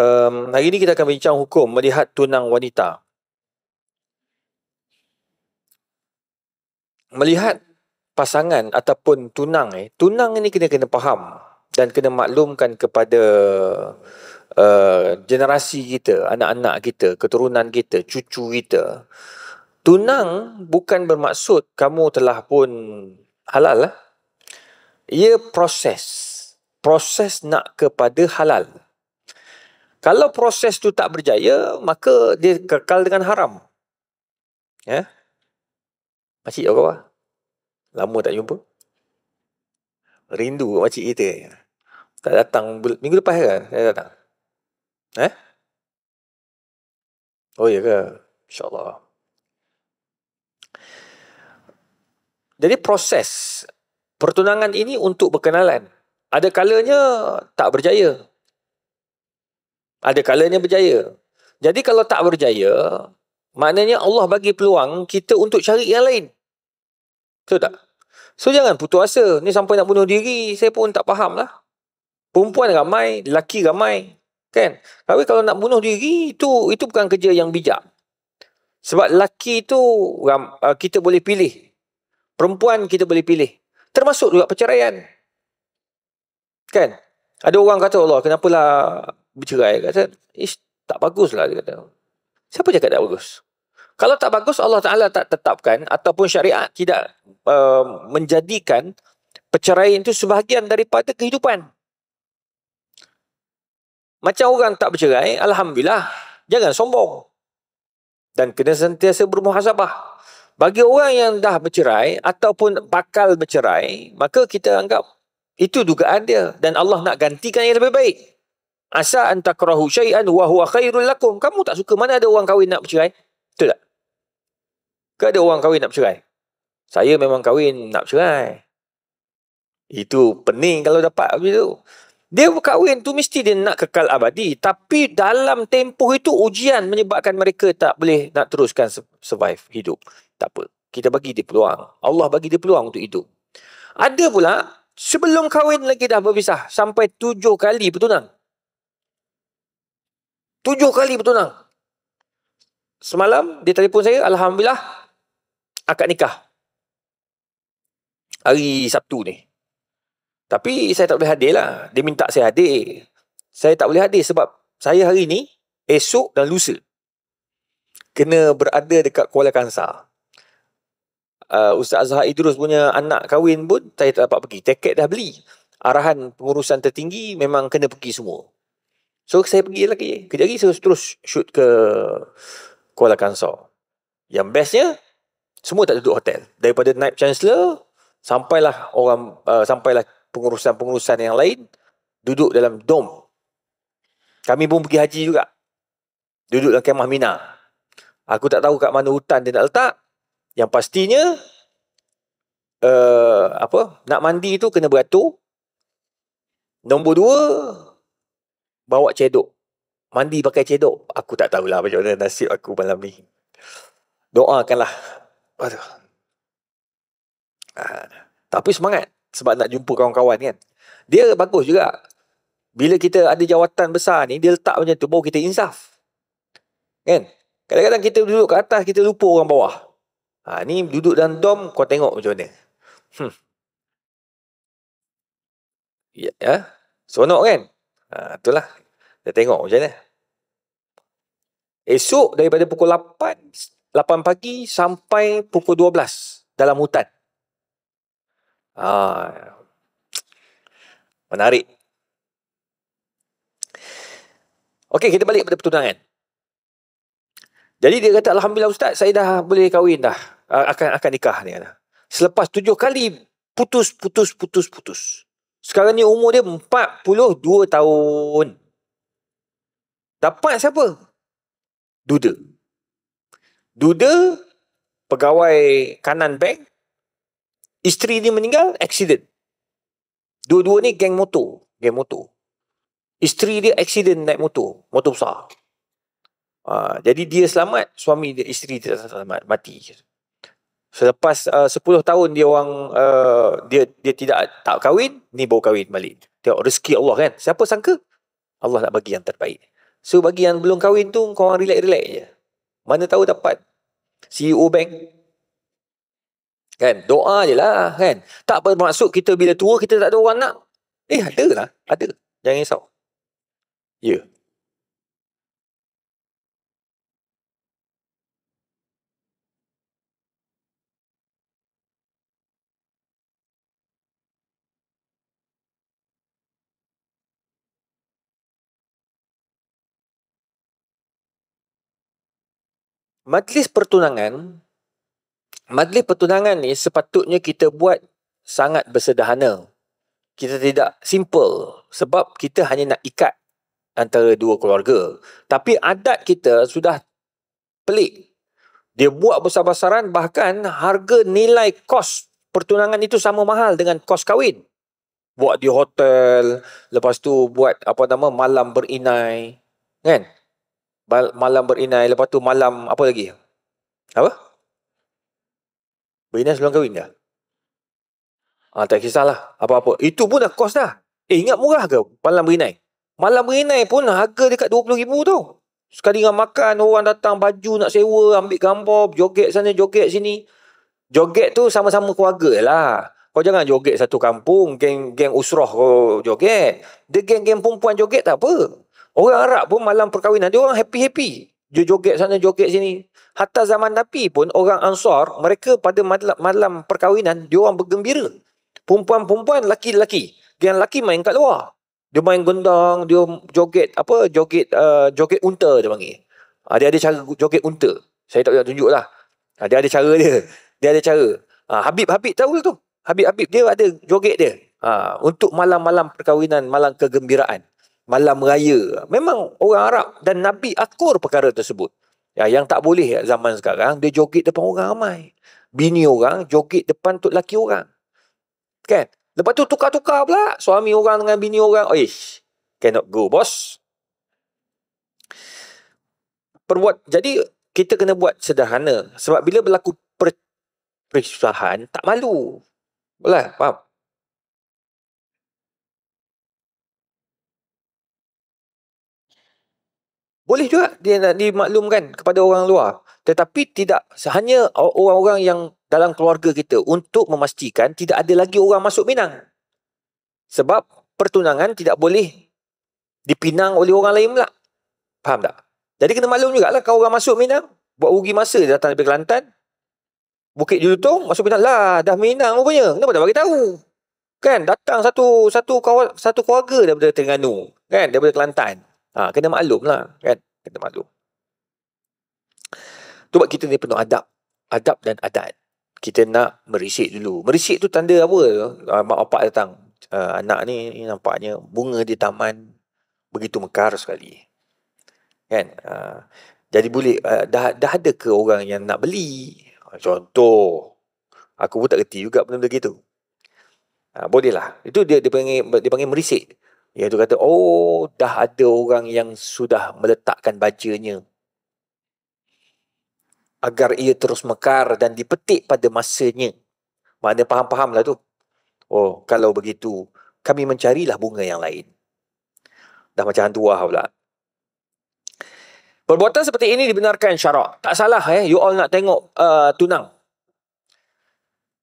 Um, hari ini kita akan bincang hukum melihat tunang wanita. Melihat pasangan ataupun tunang eh, tunang ini kena kena faham dan kena maklumkan kepada uh, generasi kita, anak-anak kita, keturunan kita, cucu kita. Tunang bukan bermaksud kamu telah pun halal lah. Ia proses. Proses nak kepada halal. Kalau proses tu tak berjaya, maka dia kekal dengan haram. Ya? Makcik kau apa? Lama tak jumpa? Rindu kat makcik kita. Tak datang minggu lepas ke? Saya datang. Eh? Oh ya, ke? InsyaAllah. Jadi proses pertunangan ini untuk berkenalan. Ada kalanya tak berjaya. Ada kalanya berjaya. Jadi kalau tak berjaya, maknanya Allah bagi peluang kita untuk cari yang lain. Betul tak? So jangan putus asa. Ni sampai nak bunuh diri, saya pun tak faham lah. Perempuan ramai, lelaki ramai. Kan? Tapi kalau nak bunuh diri, itu itu bukan kerja yang bijak. Sebab lelaki tu uh, kita boleh pilih. Perempuan kita boleh pilih. Termasuk juga perceraian. Kan? Ada orang kata Allah, kenapalah bercerai kata ish tak baguslah dia kata siapa cakap tak bagus kalau tak bagus Allah Taala tak tetapkan ataupun syariat tidak uh, menjadikan perceraian itu sebahagian daripada kehidupan macam orang tak bercerai alhamdulillah jangan sombong dan kena sentiasa bermuhasabah bagi orang yang dah bercerai ataupun bakal bercerai maka kita anggap itu dugaan dia dan Allah nak gantikan yang lebih baik Asa antakrahu syai'an wa huwa khairul lakum. Kamu tak suka mana ada orang kahwin nak bercerai? Betul tak? Ke ada orang kahwin nak bercerai? Saya memang kahwin nak bercerai. Itu pening kalau dapat macam tu. Dia berkahwin tu mesti dia nak kekal abadi. Tapi dalam tempoh itu ujian menyebabkan mereka tak boleh nak teruskan survive hidup. Tak apa. Kita bagi dia peluang. Allah bagi dia peluang untuk hidup. Ada pula sebelum kahwin lagi dah berpisah. Sampai tujuh kali bertunang. Tujuh kali bertunang. Semalam dia telefon saya, Alhamdulillah, akad nikah. Hari Sabtu ni. Tapi saya tak boleh hadir lah. Dia minta saya hadir. Saya tak boleh hadir sebab saya hari ni, esok dan lusa. Kena berada dekat Kuala Kansar. Uh, Ustaz Azhar Idrus punya anak kahwin pun saya tak dapat pergi. Tiket dah beli. Arahan pengurusan tertinggi memang kena pergi semua. So saya pergi lagi. Kejap lagi saya terus shoot ke Kuala Kangsar. Yang bestnya, semua tak duduk hotel. Daripada Night Chancellor, sampailah orang, uh, sampailah pengurusan-pengurusan yang lain, duduk dalam dom. Kami pun pergi haji juga. Duduk dalam kemah Mina. Aku tak tahu kat mana hutan dia nak letak. Yang pastinya, uh, apa nak mandi tu kena beratur. Nombor dua, bawa cedok. Mandi pakai cedok. Aku tak tahulah macam mana nasib aku malam ni. Doakanlah. Aduh. Ah, tapi semangat sebab nak jumpa kawan-kawan kan. Dia bagus juga. Bila kita ada jawatan besar ni, dia letak macam tu baru kita insaf. Kan? Kadang-kadang kita duduk kat atas, kita lupa orang bawah. Ha, ni duduk dalam dom, kau tengok macam mana. Hmm. Ya, ya. Sonok kan? Ha, ah, itulah. Kita tengok macam mana. Esok daripada pukul 8, 8 pagi sampai pukul 12 dalam hutan. Ha, menarik. Okey, kita balik kepada pertunangan. Jadi dia kata, Alhamdulillah Ustaz, saya dah boleh kahwin dah. Ah, akan akan nikah ni. Selepas tujuh kali putus, putus, putus, putus. Sekarang ni umur dia 42 tahun. Dapat siapa? Duda. Duda, pegawai kanan bank. Isteri dia meninggal, accident. Dua-dua ni geng motor. Geng motor. Isteri dia accident naik motor. Motor besar. Uh, jadi dia selamat, suami dia, isteri dia selamat, mati. Selepas uh, 10 tahun dia orang uh, dia dia tidak tak kahwin, ni baru kahwin balik. Tengok rezeki Allah kan. Siapa sangka? Allah nak bagi yang terbaik. So bagi yang belum kahwin tu kau orang relax-relax je. Mana tahu dapat CEO bank. Kan? Doa je lah kan. Tak bermaksud kita bila tua kita tak ada orang nak. Eh ada lah. Ada. Jangan risau. Ya. Yeah. Majlis pertunangan, majlis pertunangan ni sepatutnya kita buat sangat bersederhana. Kita tidak simple sebab kita hanya nak ikat antara dua keluarga. Tapi adat kita sudah pelik. Dia buat besar-besaran bahkan harga nilai kos pertunangan itu sama mahal dengan kos kahwin. Buat di hotel, lepas tu buat apa nama malam berinai. Kan? malam berinai lepas tu malam apa lagi apa berinai sebelum kahwin dah ah tak kisahlah apa-apa itu pun dah kos dah eh ingat murah ke malam berinai malam berinai pun harga dekat 20000 tu sekali dengan makan orang datang baju nak sewa ambil gambar joget sana joget sini joget tu sama-sama keluarga lah kau jangan joget satu kampung geng-geng usrah kau joget dia geng-geng perempuan joget tak apa Orang Arab pun malam perkahwinan, dia orang happy-happy. Dia joget sana, joget sini. Hatta zaman Nabi pun, orang Ansar, mereka pada malam, malam perkahwinan, dia orang bergembira. Perempuan-perempuan, laki-laki, Yang laki main kat luar. Dia main gendang, dia joget, apa, joget, uh, joget unta dia panggil. Ha, dia ada cara joget unta. Saya tak boleh tunjuk lah. Ha, ah, dia ada cara dia. Dia ada cara. Ah, Habib-habib tahu tu. Habib-habib dia ada joget dia. Ha, untuk malam-malam perkahwinan, malam kegembiraan malam raya. Memang orang Arab dan Nabi akur perkara tersebut. Ya, yang tak boleh ya, zaman sekarang, dia joget depan orang ramai. Bini orang joget depan tu laki orang. Kan? Lepas tu tukar-tukar pula suami orang dengan bini orang. Oish, cannot go, bos. Perbuat, jadi, kita kena buat sederhana. Sebab bila berlaku per, perisahan, tak malu. Boleh, faham? Boleh juga dia nak dimaklumkan kepada orang luar. Tetapi tidak hanya orang-orang yang dalam keluarga kita untuk memastikan tidak ada lagi orang masuk Minang. Sebab pertunangan tidak boleh dipinang oleh orang lain pula. Faham tak? Jadi kena maklum juga lah kalau orang masuk Minang, buat rugi masa dia datang dari Kelantan, Bukit Jelutong, masuk Minang, lah dah Minang rupanya. Kenapa tak bagi tahu? Kan datang satu satu kawal, satu keluarga daripada Terengganu, kan daripada Kelantan. Ha, kena maklum lah kan. Kena maklum. Tu buat kita ni penuh adab. Adab dan adat. Kita nak merisik dulu. Merisik tu tanda apa? Uh, mak bapak datang. Uh, anak ni, ni nampaknya bunga di taman begitu mekar sekali. Kan? Uh, jadi boleh. Uh, dah, dah ada ke orang yang nak beli? Contoh. Aku pun tak kerti juga benda-benda gitu. Uh, bolehlah. Itu dia, dia panggil, dia panggil merisik. Iaitu kata, oh dah ada orang yang sudah meletakkan bacanya agar ia terus mekar dan dipetik pada masanya. Maknanya faham lah tu. Oh, kalau begitu, kami mencarilah bunga yang lain. Dah macam hantu lah pula. Perbuatan seperti ini dibenarkan syarak. Tak salah eh, you all nak tengok uh, tunang.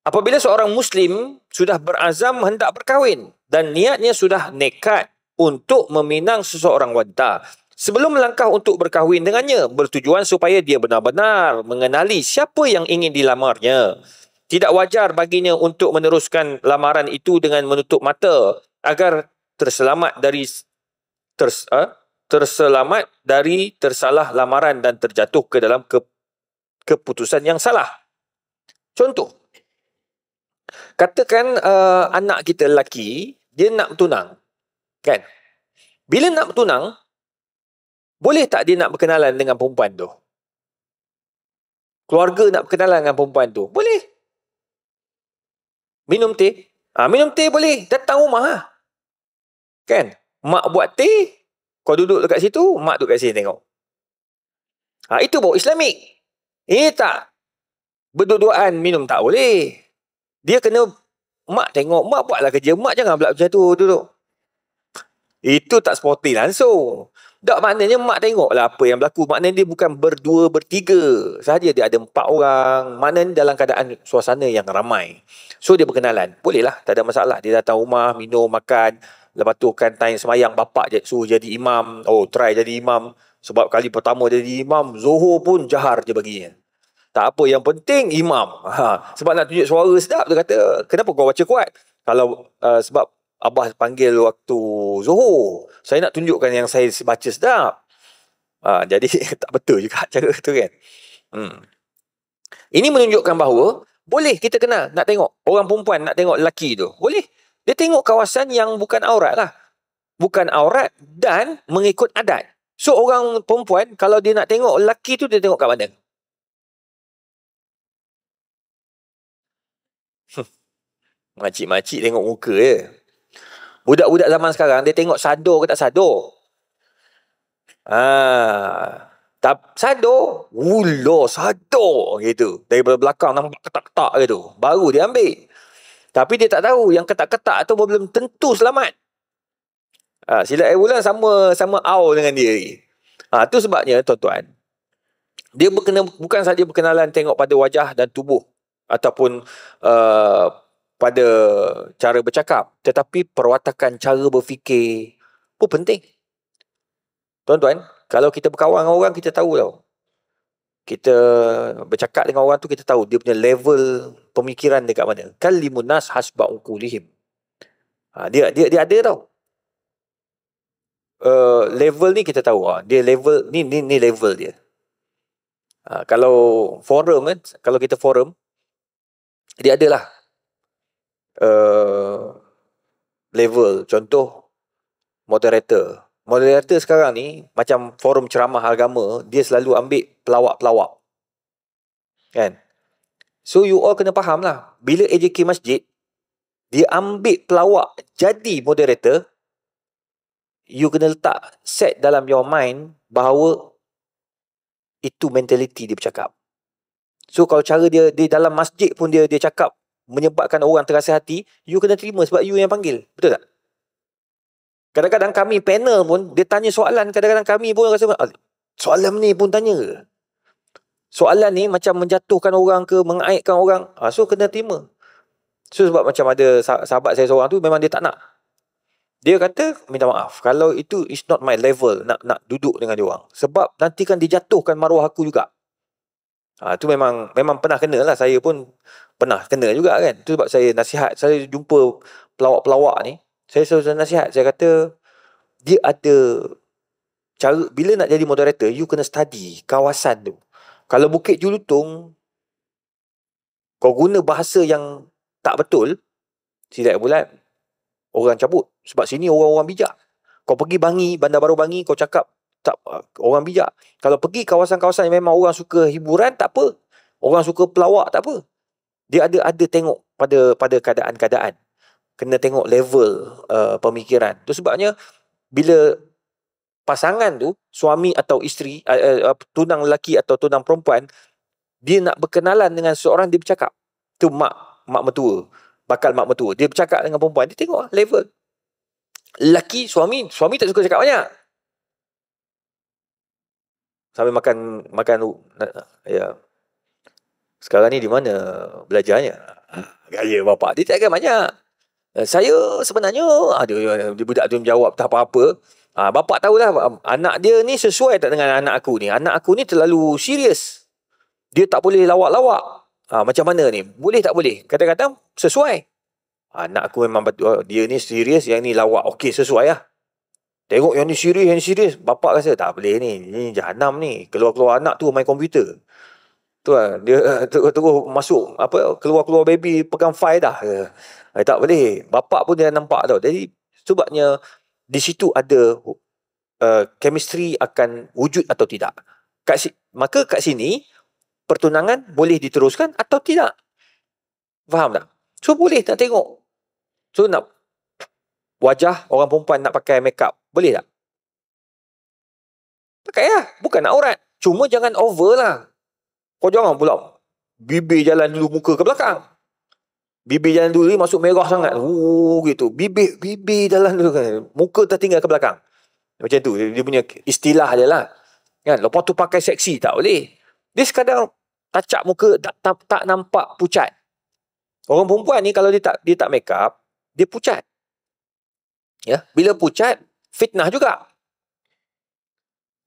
Apabila seorang Muslim sudah berazam hendak berkahwin dan niatnya sudah nekat untuk meminang seseorang wanita. Sebelum melangkah untuk berkahwin dengannya, bertujuan supaya dia benar-benar mengenali siapa yang ingin dilamarnya. Tidak wajar baginya untuk meneruskan lamaran itu dengan menutup mata agar terselamat dari ter, uh, eh, terselamat dari tersalah lamaran dan terjatuh ke dalam ke, keputusan yang salah. Contoh, Katakan uh, anak kita lelaki, dia nak bertunang. Kan? Bila nak bertunang, boleh tak dia nak berkenalan dengan perempuan tu? Keluarga nak berkenalan dengan perempuan tu? Boleh. Minum teh? Ha, minum teh boleh. Datang rumah lah. Kan? Mak buat teh, kau duduk dekat situ, mak duduk kat sini tengok. Ha, itu bau islamik. Eh tak? Berduduan minum tak boleh dia kena mak tengok mak buatlah kerja mak jangan pula macam tu duduk itu tak sporty langsung tak maknanya mak tengoklah apa yang berlaku maknanya dia bukan berdua bertiga saja dia ada empat orang maknanya dalam keadaan suasana yang ramai so dia berkenalan bolehlah tak ada masalah dia datang rumah minum makan lepas tu kan time semayang bapak je suruh jadi imam oh try jadi imam sebab kali pertama jadi imam zohor pun jahar je baginya tak apa yang penting imam. Ha. Sebab nak tunjuk suara sedap. Dia kata, kenapa kau baca kuat? Kalau uh, sebab Abah panggil waktu Zuhur. Saya nak tunjukkan yang saya baca sedap. Ha, jadi tak betul juga cara tu kan. Hmm. Ini menunjukkan bahawa boleh kita kenal nak tengok orang perempuan nak tengok lelaki tu. Boleh. Dia tengok kawasan yang bukan aurat lah. Bukan aurat dan mengikut adat. So orang perempuan kalau dia nak tengok lelaki tu dia tengok kat mana? Makcik-makcik tengok muka je. Budak-budak zaman sekarang, dia tengok sado ke tak sado. Haa. Tak sado. Wulo, sado. Gitu. Dari belakang nampak ketak-ketak gitu. Baru dia ambil. Tapi dia tak tahu yang ketak-ketak tu belum tentu selamat. Ha, silat air bulan sama sama au dengan dia. Ha, tu sebabnya tuan-tuan. Dia berkena, bukan saja berkenalan tengok pada wajah dan tubuh ataupun uh, pada cara bercakap tetapi perwatakan cara berfikir pun penting tuan-tuan kalau kita berkawan dengan orang kita tahu tau kita bercakap dengan orang tu kita tahu dia punya level pemikiran dekat mana kalimun nas hasba ukulihim ha, dia dia dia ada tau Uh, level ni kita tahu ah dia level ni ni ni level dia uh, kalau forum kan kalau kita forum dia adalah uh, level contoh moderator moderator sekarang ni macam forum ceramah agama dia selalu ambil pelawak-pelawak kan so you all kena faham lah bila AJK Masjid dia ambil pelawak jadi moderator you kena letak set dalam your mind bahawa itu mentality dia bercakap So kalau cara dia di dalam masjid pun dia dia cakap menyebabkan orang terasa hati, you kena terima sebab you yang panggil. Betul tak? Kadang-kadang kami panel pun dia tanya soalan, kadang-kadang kami pun rasa ah, soalan ni pun tanya. Soalan ni macam menjatuhkan orang ke, mengaitkan orang. Ha, so kena terima. So sebab macam ada sahabat saya seorang tu memang dia tak nak. Dia kata minta maaf kalau itu is not my level nak nak duduk dengan dia orang. Sebab nanti kan dijatuhkan maruah aku juga. Ha, tu memang memang pernah kena lah saya pun pernah kena juga kan. Tu sebab saya nasihat, saya jumpa pelawak-pelawak ni, saya selalu nasihat, saya kata dia ada cara bila nak jadi moderator you kena study kawasan tu. Kalau Bukit Julutong kau guna bahasa yang tak betul, silap bulat orang cabut sebab sini orang-orang bijak. Kau pergi Bangi, Bandar Baru Bangi, kau cakap tak orang bijak. Kalau pergi kawasan-kawasan yang memang orang suka hiburan tak apa. Orang suka pelawak tak apa. Dia ada ada tengok pada pada keadaan-keadaan. Kena tengok level uh, pemikiran. Tu sebabnya bila pasangan tu suami atau isteri uh, uh, tunang lelaki atau tunang perempuan dia nak berkenalan dengan seorang dia bercakap. Tu mak mak mertua. Bakal mak mertua. Dia bercakap dengan perempuan, dia tengok level. Lelaki suami, suami tak suka cakap banyak sambil makan makan ya sekarang ni di mana belajarnya gaya bapak dia tak banyak eh, saya sebenarnya ada ya, budak tu menjawab tak apa-apa Ah, bapak tahulah anak dia ni sesuai tak dengan anak aku ni. Anak aku ni terlalu serius. Dia tak boleh lawak-lawak. Ah, macam mana ni? Boleh tak boleh? Kata-kata sesuai. Anak aku memang betul. Dia ni serius, yang ni lawak. Okey, sesuai lah. Tengok yang ni serius, yang serius. Bapak rasa tak boleh ni. Ini jahanam ni. Keluar-keluar anak tu main komputer. Tu lah. Dia eh, terus masuk. apa Keluar-keluar baby pegang file dah. Eh, eh, tak boleh. Bapak pun dia nampak tau. Jadi sebabnya di situ ada uh, chemistry akan wujud atau tidak. Kat si, maka kat sini pertunangan boleh diteruskan atau tidak. Faham tak? So boleh tak tengok. So nak wajah orang perempuan nak pakai makeup boleh tak? Pakai lah. Bukan aurat. Cuma jangan over lah. Kau jangan pula bibir jalan dulu muka ke belakang. Bibir jalan dulu masuk merah sangat. Oh, gitu. Bibir, bibir jalan dulu. Kan. Muka tertinggal ke belakang. Macam tu. Dia punya istilah je lah. Kan? Lepas tu pakai seksi tak boleh. Dia sekadar tacak muka tak, tak, tak nampak pucat. Orang perempuan ni kalau dia tak dia tak make up, dia pucat. Ya, bila pucat fitnah juga.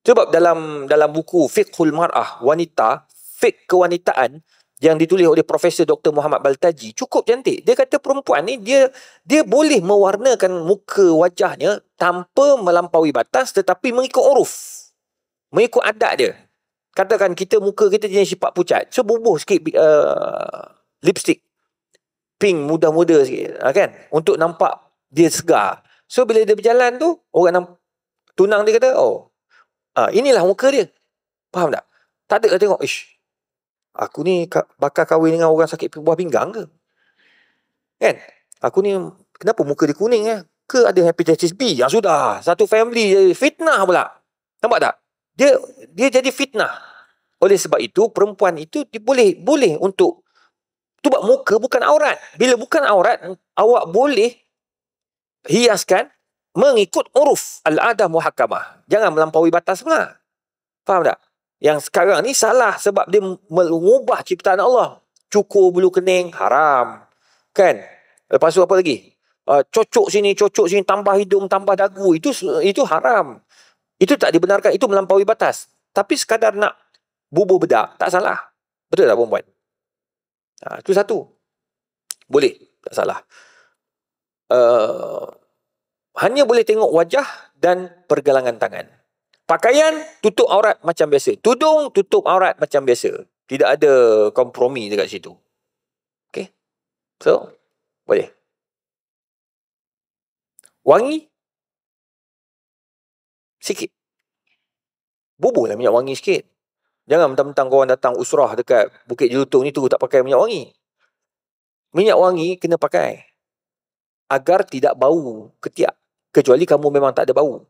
Sebab dalam dalam buku Fiqhul Mar'ah Wanita, Fiqh Kewanitaan yang ditulis oleh Profesor Dr. Muhammad Baltaji cukup cantik. Dia kata perempuan ni dia dia boleh mewarnakan muka wajahnya tanpa melampaui batas tetapi mengikut uruf. Mengikut adat dia. Katakan kita muka kita jenis sifat pucat. So bubuh sikit uh, lipstick. Pink muda-muda sikit. Ha, kan? Untuk nampak dia segar. So bila dia berjalan tu orang nam, tunang dia kata, "Oh. Ah inilah muka dia." Faham tak? Tak ada lah tengok, "Ish. Aku ni bakal kahwin dengan orang sakit buah pinggang ke?" Kan? Aku ni kenapa muka dia kuning eh? Ke ada hepatitis B? Ya sudah, satu family jadi fitnah pula. Nampak tak? Dia dia jadi fitnah. Oleh sebab itu perempuan itu boleh boleh untuk tu buat muka bukan aurat. Bila bukan aurat, awak boleh hiaskan mengikut uruf al-adam muhakamah. Jangan melampaui batas pula. Faham tak? Yang sekarang ni salah sebab dia mengubah ciptaan Allah. Cukur bulu kening, haram. Kan? Lepas tu apa lagi? Uh, cocok sini, cocok sini, tambah hidung, tambah dagu. Itu itu haram. Itu tak dibenarkan. Itu melampaui batas. Tapi sekadar nak bubur bedak, tak salah. Betul tak perempuan? Ha, ah, itu satu. Boleh. Tak salah. Uh, hanya boleh tengok wajah dan pergelangan tangan. Pakaian tutup aurat macam biasa. Tudung tutup aurat macam biasa. Tidak ada kompromi dekat situ. Okay. So, boleh. Wangi. Sikit. Bubuh lah minyak wangi sikit. Jangan mentang-mentang korang datang usrah dekat Bukit Jelutong ni tu tak pakai minyak wangi. Minyak wangi kena pakai agar tidak bau ketiak. Kecuali kamu memang tak ada bau.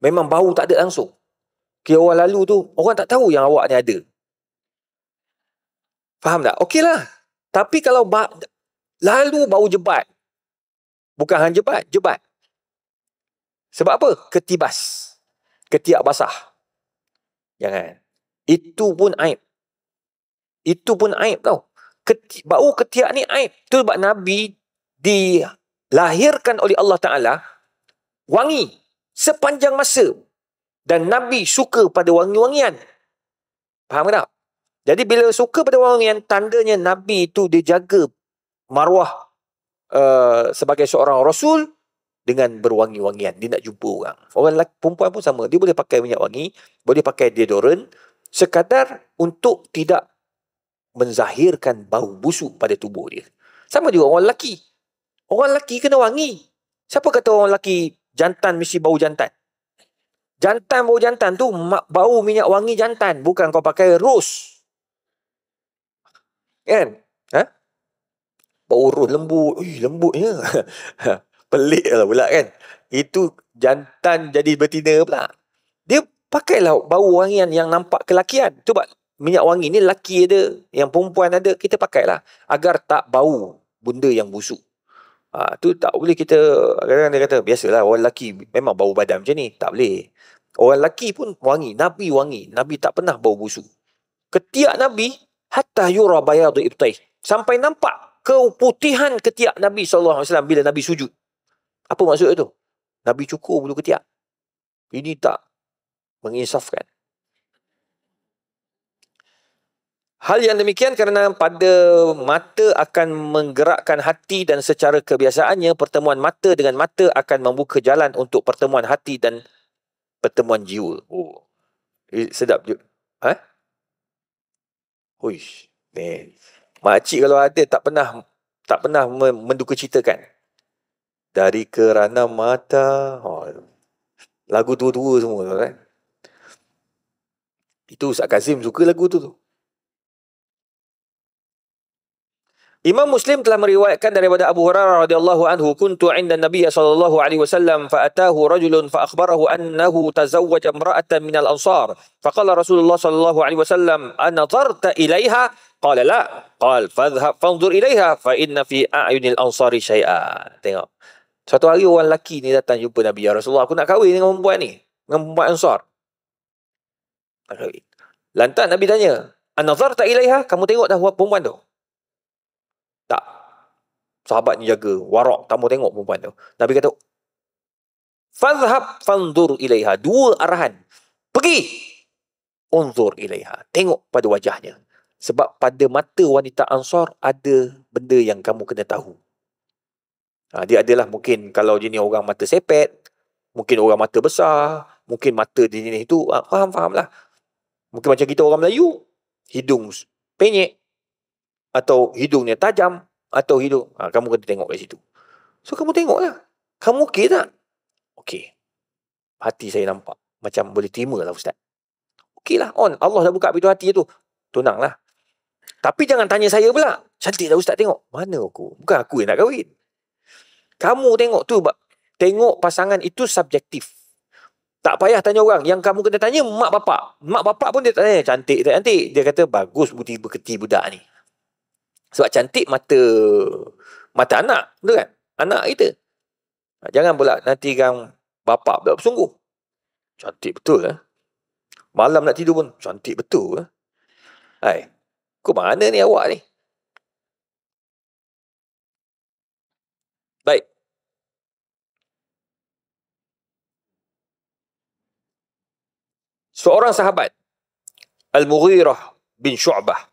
Memang bau tak ada langsung. Okay, orang lalu tu, orang tak tahu yang awak ni ada. Faham tak? Okeylah. Tapi kalau ba- lalu bau jebat. Bukan hanya jebat, jebat. Sebab apa? Ketibas. Ketiak basah. Jangan. Ya Itu pun aib. Itu pun aib tau. Keti- bau ketiak ni aib. Itu sebab Nabi dilahirkan oleh Allah Ta'ala wangi sepanjang masa dan Nabi suka pada wangi-wangian. Faham ke tak? Jadi bila suka pada wangi-wangian, tandanya Nabi itu dia jaga maruah uh, eh, sebagai seorang Rasul dengan berwangi-wangian. Dia nak jumpa orang. Orang lelaki perempuan pun sama. Dia boleh pakai minyak wangi, boleh pakai deodorant sekadar untuk tidak menzahirkan bau busuk pada tubuh dia. Sama juga orang lelaki. Orang lelaki kena wangi. Siapa kata orang lelaki jantan mesti bau jantan? Jantan bau jantan tu bau minyak wangi jantan. Bukan kau pakai rose. Kan? Ha? Bau rose lembut. Ui, lembutnya. Pelik lah pula kan? Itu jantan jadi betina pula. Dia pakailah bau wangian yang nampak kelakian. Cuba minyak wangi ni lelaki ada. Yang perempuan ada. Kita pakailah. Agar tak bau benda yang busuk. Ha, tu tak boleh kita kadang-kadang dia kata biasalah orang lelaki memang bau badan macam ni tak boleh orang lelaki pun wangi Nabi wangi Nabi tak pernah bau busuk ketiak Nabi hatta yura bayadu ibtaih sampai nampak keputihan ketiak Nabi SAW bila Nabi sujud apa maksud itu Nabi cukur bulu ketiak ini tak menginsafkan Hal yang demikian kerana pada mata akan menggerakkan hati dan secara kebiasaannya pertemuan mata dengan mata akan membuka jalan untuk pertemuan hati dan pertemuan jiwa. Oh. Eh, sedap je. Ha? Huish. Man. Makcik kalau ada tak pernah tak pernah menduka ceritakan. Dari kerana mata. Oh. Lagu tua-tua semua. Kan? Itu Ustaz Kazim suka lagu tu tu. Imam Muslim telah meriwayatkan daripada Abu Hurairah radhiyallahu anhu kuntu 'inda Nabi sallallahu alaihi wasallam fa atahu rajulun fa akhbarahu annahu tazawwaja imra'atan min al ansar fa qala Rasulullah sallallahu alaihi wasallam anadharta ilaiha qala la qal fadhhab fanzur ilaiha fa inna fi a'yunil ansari syai'a tengok suatu hari orang lelaki ni datang jumpa Nabi ya Rasulullah aku nak kahwin dengan perempuan ni dengan perempuan ansar nak kahwin lantas Nabi tanya anadharta ilaiha kamu tengok dah perempuan tu Tak. Sahabat ni jaga. Warak. Tak mau tengok perempuan tu. Nabi kata, Fazhab fanzur ilaiha. Dua arahan. Pergi. Unzur ilaiha. Tengok pada wajahnya. Sebab pada mata wanita ansar ada benda yang kamu kena tahu. Ha, dia adalah mungkin kalau jenis orang mata sepet, mungkin orang mata besar, mungkin mata jenis itu, ha, faham-fahamlah. Mungkin macam kita orang Melayu, hidung penyek, atau hidungnya tajam atau hidung ha, kamu kena tengok kat situ so kamu tengoklah kamu okey tak okey hati saya nampak macam boleh terima lah ustaz okey lah on Allah dah buka pintu hati tu tunang lah tapi jangan tanya saya pula cantik lah ustaz tengok mana aku bukan aku yang nak kahwin kamu tengok tu tengok pasangan itu subjektif tak payah tanya orang. Yang kamu kena tanya mak bapak. Mak bapak pun dia tanya. Cantik, tak cantik. Dia kata, bagus budi berketi budak ni. Sebab cantik mata mata anak tu kan. Anak kita. Ha, jangan pula nanti kan bapak pula bersungguh. Cantik betul eh. Malam nak tidur pun cantik betul eh. Hai, kau mana ni awak ni? Baik. Seorang sahabat Al-Mughirah bin Shu'bah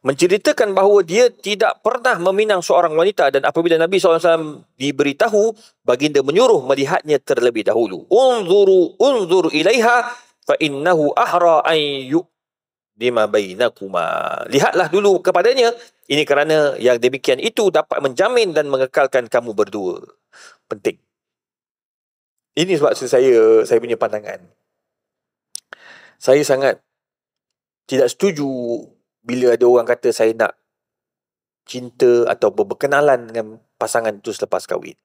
menceritakan bahawa dia tidak pernah meminang seorang wanita dan apabila Nabi SAW diberitahu baginda menyuruh melihatnya terlebih dahulu unzuru unzur ilaiha fa innahu ahra an yuqdima bainakuma lihatlah dulu kepadanya ini kerana yang demikian itu dapat menjamin dan mengekalkan kamu berdua penting ini sebab saya saya punya pandangan saya sangat tidak setuju bila ada orang kata saya nak cinta atau berkenalan dengan pasangan tu selepas kahwin.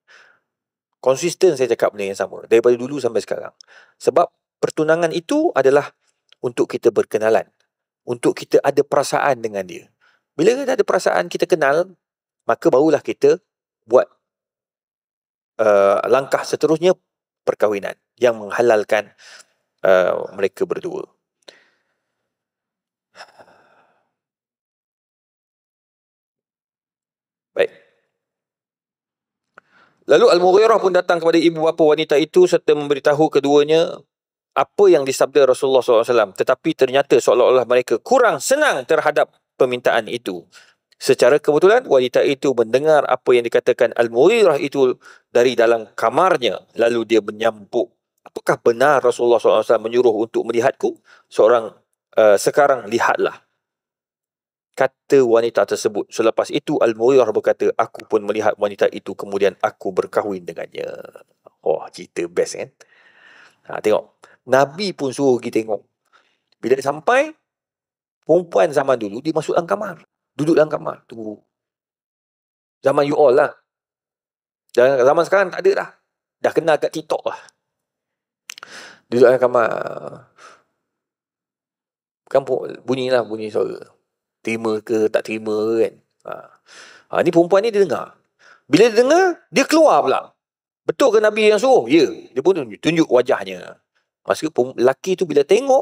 Konsisten saya cakap benda yang sama daripada dulu sampai sekarang. Sebab pertunangan itu adalah untuk kita berkenalan. Untuk kita ada perasaan dengan dia. Bila kita ada perasaan, kita kenal, maka barulah kita buat uh, langkah seterusnya perkahwinan yang menghalalkan uh, mereka berdua. Baik. Lalu Al-Mughirah pun datang kepada ibu bapa wanita itu serta memberitahu keduanya apa yang disabda Rasulullah SAW. Tetapi ternyata seolah-olah mereka kurang senang terhadap permintaan itu. Secara kebetulan, wanita itu mendengar apa yang dikatakan Al-Mughirah itu dari dalam kamarnya. Lalu dia menyampuk. Apakah benar Rasulullah SAW menyuruh untuk melihatku? Seorang uh, sekarang lihatlah kata wanita tersebut. Selepas itu Al-Murirah berkata, aku pun melihat wanita itu kemudian aku berkahwin dengannya. Wah, cerita best kan? Ha, tengok. Nabi pun suruh pergi tengok. Bila sampai, perempuan zaman dulu dia masuk dalam kamar. Duduk dalam kamar. Tunggu. Zaman you all lah. Dan zaman sekarang tak ada lah. Dah kena kat TikTok lah. Duduk dalam kamar. Kan bunyi lah bunyi suara terima ke tak terima kan ha. ha ni perempuan ni dia dengar bila dia dengar dia keluar pula betul ke nabi yang suruh ya dia pun tunjuk, tunjuk wajahnya maksud lelaki tu bila tengok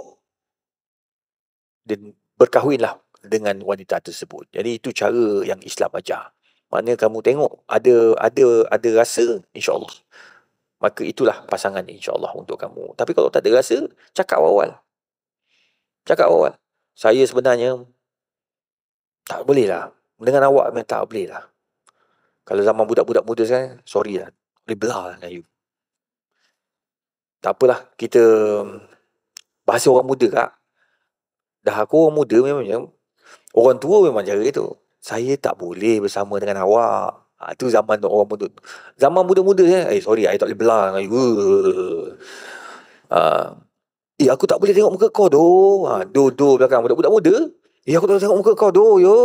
dia berkahwinlah dengan wanita tersebut jadi itu cara yang Islam ajar mana kamu tengok ada ada ada rasa insya Allah. maka itulah pasangan insya Allah untuk kamu tapi kalau tak ada rasa cakap awal cakap awal saya sebenarnya tak boleh lah. Dengan awak memang tak boleh lah. Kalau zaman budak-budak muda saya, sorry lah. Boleh belah lah you. Tak apalah, kita bahasa orang muda kak. Dah aku orang muda memang macam, orang tua memang cara itu. Saya tak boleh bersama dengan awak. Ha, itu zaman orang muda. Zaman muda-muda eh, sorry, saya tak boleh belah dengan you. Ha, eh, aku tak boleh tengok muka kau tu. Ha, do-do belakang budak-budak muda. Eh aku tak tengok muka kau doh yo.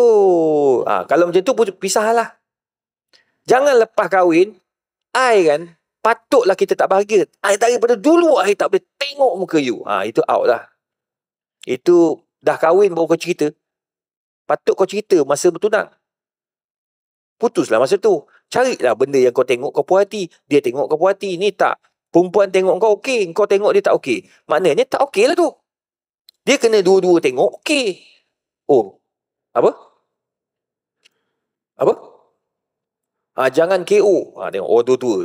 Ha, kalau macam tu pisahlah. Jangan lepas kahwin ai kan patutlah kita tak bahagia. Ai daripada dulu ai tak boleh tengok muka you. Ha, itu out lah. Itu dah kahwin baru kau cerita. Patut kau cerita masa bertunang. Putuslah masa tu. Carilah benda yang kau tengok kau puas hati. Dia tengok kau puas hati. Ni tak. Perempuan tengok kau okey. Kau tengok dia tak okey. Maknanya tak okey lah tu. Dia kena dua-dua tengok okey. Oh. Apa? Apa? Ha, jangan KO. Ha, ah, tengok. Oh, tu tua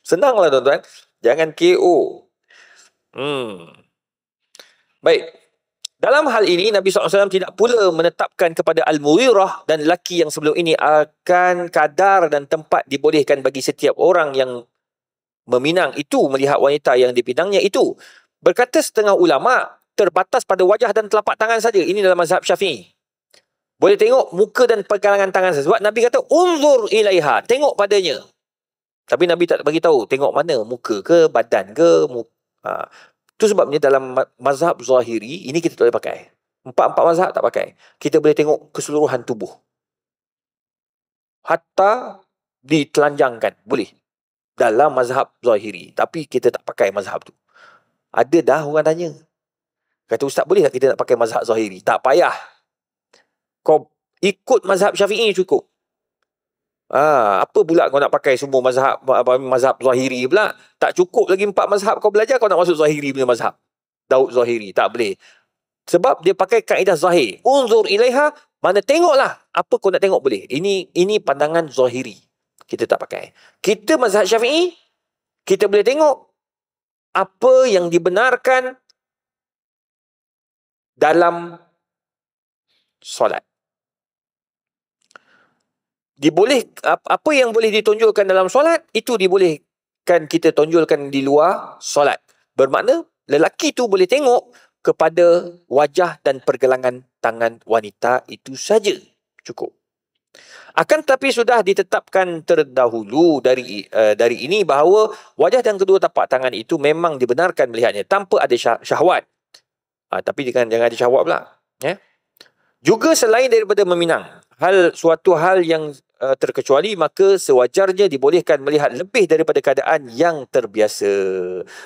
Senanglah tuan-tuan. Jangan KO. Hmm. Baik. Dalam hal ini, Nabi SAW tidak pula menetapkan kepada Al-Murirah dan laki yang sebelum ini akan kadar dan tempat dibolehkan bagi setiap orang yang meminang itu melihat wanita yang dipinangnya itu. Berkata setengah ulama' terbatas pada wajah dan telapak tangan saja. Ini dalam mazhab Syafi'i. Boleh tengok muka dan pergelangan tangan saja. Sebab Nabi kata unzur ilaiha, tengok padanya. Tapi Nabi tak bagi tahu tengok mana, muka ke, badan ke, muka. Ha. Itu sebabnya dalam mazhab Zahiri, ini kita tak boleh pakai. Empat-empat mazhab tak pakai. Kita boleh tengok keseluruhan tubuh. Hatta ditelanjangkan. Boleh. Dalam mazhab Zahiri. Tapi kita tak pakai mazhab tu. Ada dah orang tanya. Kata ustaz boleh tak kita nak pakai mazhab zahiri? Tak payah. Kau ikut mazhab syafi'i cukup. ha, apa pula kau nak pakai semua mazhab mazhab zahiri pula? Tak cukup lagi empat mazhab kau belajar kau nak masuk zahiri punya mazhab. Daud Zahiri tak boleh. Sebab dia pakai kaedah zahir. Unzur ilaiha, mana tengoklah apa kau nak tengok boleh. Ini ini pandangan zahiri. Kita tak pakai. Kita mazhab Syafi'i kita boleh tengok apa yang dibenarkan dalam solat. Diboleh apa yang boleh ditunjukkan dalam solat itu dibolehkan kita tonjolkan di luar solat. Bermakna lelaki tu boleh tengok kepada wajah dan pergelangan tangan wanita itu saja. Cukup. Akan tetapi sudah ditetapkan terdahulu dari uh, dari ini bahawa wajah dan kedua tapak tangan itu memang dibenarkan melihatnya tanpa ada syahwat. Ha, tapi jangan, jangan ada syahwat pula. Ya? Juga selain daripada meminang, hal suatu hal yang uh, terkecuali maka sewajarnya dibolehkan melihat lebih daripada keadaan yang terbiasa.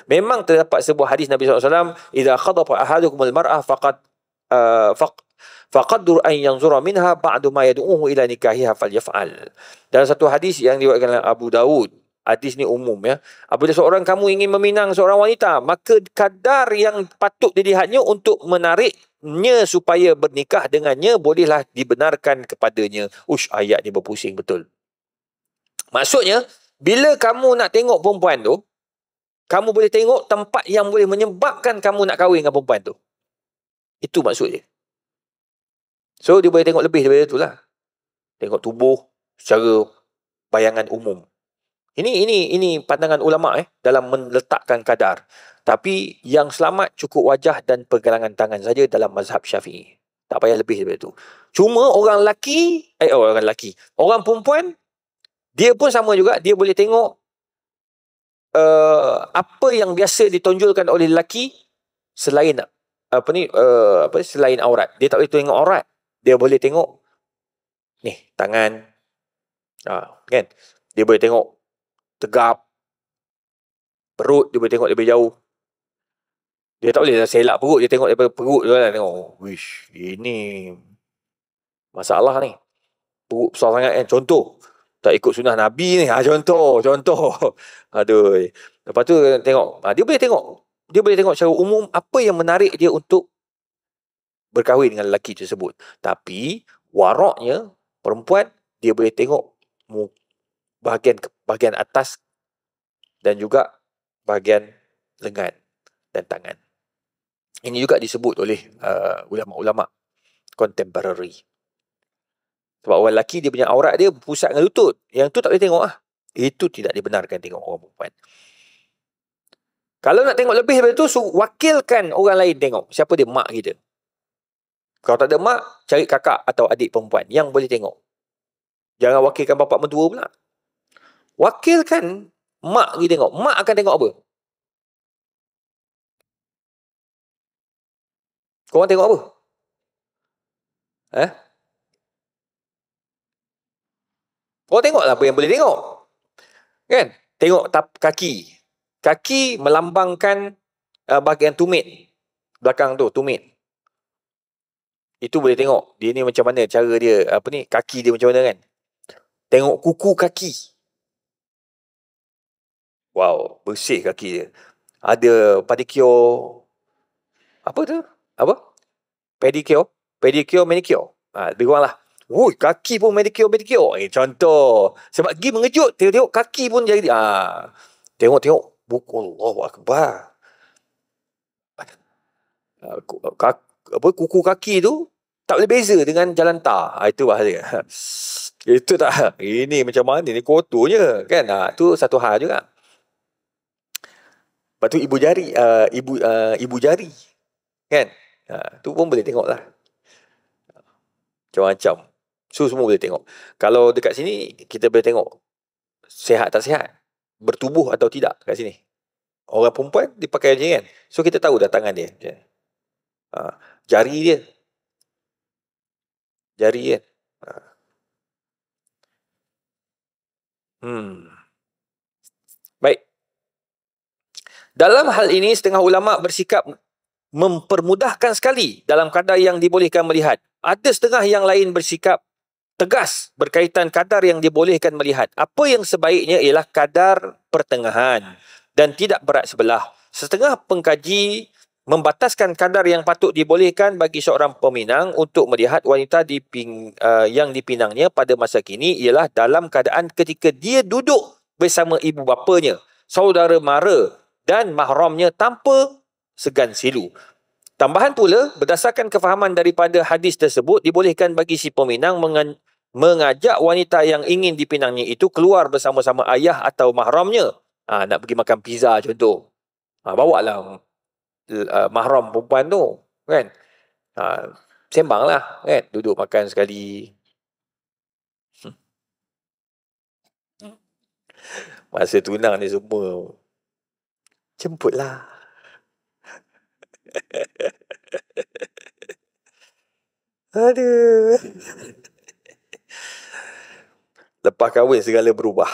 Memang terdapat sebuah hadis Nabi SAW, إِذَا خَضَفَ أَحَدُكُمُ الْمَرْأَةِ فَقَدْ uh, faqaddur an yanzura minha ba'du ma yad'uhu ila nikahiha falyaf'al. Dalam satu hadis yang diriwayatkan Abu Dawud. Hadis ni umum ya. Apabila seorang kamu ingin meminang seorang wanita, maka kadar yang patut dilihatnya untuk menariknya supaya bernikah dengannya bolehlah dibenarkan kepadanya. Ush, ayat ni berpusing betul. Maksudnya, bila kamu nak tengok perempuan tu, kamu boleh tengok tempat yang boleh menyebabkan kamu nak kahwin dengan perempuan tu. Itu maksudnya. So, dia boleh tengok lebih daripada lah. Tengok tubuh secara bayangan umum. Ini ini ini pandangan ulama eh dalam meletakkan kadar. Tapi yang selamat cukup wajah dan pergelangan tangan saja dalam mazhab Syafi'i. Tak payah lebih daripada itu. Cuma orang lelaki, eh oh, orang lelaki, orang perempuan dia pun sama juga dia boleh tengok uh, apa yang biasa ditonjolkan oleh lelaki selain apa ni uh, apa selain aurat. Dia tak boleh tengok aurat. Dia boleh tengok ni tangan. Ah, kan? Dia boleh tengok tegap. Perut dia boleh tengok lebih jauh. Dia tak boleh lah selak perut. Dia tengok daripada perut kan, dia lah. Tengok. Oh, wish. Ini. Masalah ni. Perut besar sangat kan. Contoh. Tak ikut sunnah Nabi ni. Ha, contoh. Contoh. Aduh. Eh. Lepas tu tengok. Ha, dia boleh tengok. Dia boleh tengok secara umum. Apa yang menarik dia untuk. Berkahwin dengan lelaki tersebut. Tapi. Waraknya. Perempuan. Dia boleh tengok. Bahagian bahagian atas dan juga bahagian lengan dan tangan. Ini juga disebut oleh uh, ulama-ulama contemporary. Sebab orang lelaki dia punya aurat dia pusat dengan lutut. Yang tu tak boleh tengok lah. Itu tidak dibenarkan tengok orang perempuan. Kalau nak tengok lebih daripada tu, so, wakilkan orang lain tengok. Siapa dia? Mak kita. Kalau tak ada mak, cari kakak atau adik perempuan yang boleh tengok. Jangan wakilkan bapak mentua pula. Wakil kan mak pergi tengok. Mak akan tengok apa? Korang tengok apa? Eh? Korang tengok lah apa yang boleh tengok. Kan? Tengok tap kaki. Kaki melambangkan uh, bahagian tumit. Belakang tu, tumit. Itu boleh tengok. Dia ni macam mana cara dia, apa ni, kaki dia macam mana kan. Tengok kuku kaki. Wow, bersih kaki dia. Ada pedicure apa tu? Apa? Pedicure, pedicure, manicure. Ah, ha, lebih kurang lah. Woi, kaki pun manicure, pedicure. Eh, contoh. Sebab pergi mengejut, tengok-tengok kaki pun jadi ah. Ha, tengok-tengok. Buku Allah Akbar. Ah, apa, kuku kaki tu tak boleh beza dengan jalan tar. Ha, itu bahasa Itu tak. Ini macam mana? Ini kotornya. Kan? Ha, ah, itu satu hal juga. Lepas tu ibu jari uh, ibu uh, ibu jari. Kan? Ha, tu pun boleh tengok lah. Macam-macam. So semua boleh tengok. Kalau dekat sini, kita boleh tengok. Sehat tak sehat. Bertubuh atau tidak kat sini. Orang perempuan dipakai macam kan. So kita tahu dah tangan dia. Ha, jari dia. Jari kan. Ha. Hmm. Dalam hal ini setengah ulama bersikap mempermudahkan sekali dalam kadar yang dibolehkan melihat. Ada setengah yang lain bersikap tegas berkaitan kadar yang dibolehkan melihat. Apa yang sebaiknya ialah kadar pertengahan dan tidak berat sebelah. Setengah pengkaji membataskan kadar yang patut dibolehkan bagi seorang peminang untuk melihat wanita diping, uh, yang dipinangnya pada masa kini ialah dalam keadaan ketika dia duduk bersama ibu bapanya, saudara mara, dan mahramnya tanpa segan silu. Tambahan pula, berdasarkan kefahaman daripada hadis tersebut, dibolehkan bagi si peminang mengen- mengajak wanita yang ingin dipinangnya itu keluar bersama-sama ayah atau mahramnya. Ha, nak pergi makan pizza contoh. Ha, bawa lah uh, mahram perempuan tu. Kan? Ha, sembang lah. Kan? Duduk makan sekali. Hmm. Masa tunang ni semua jemputlah. Aduh. Lepas kahwin segala berubah.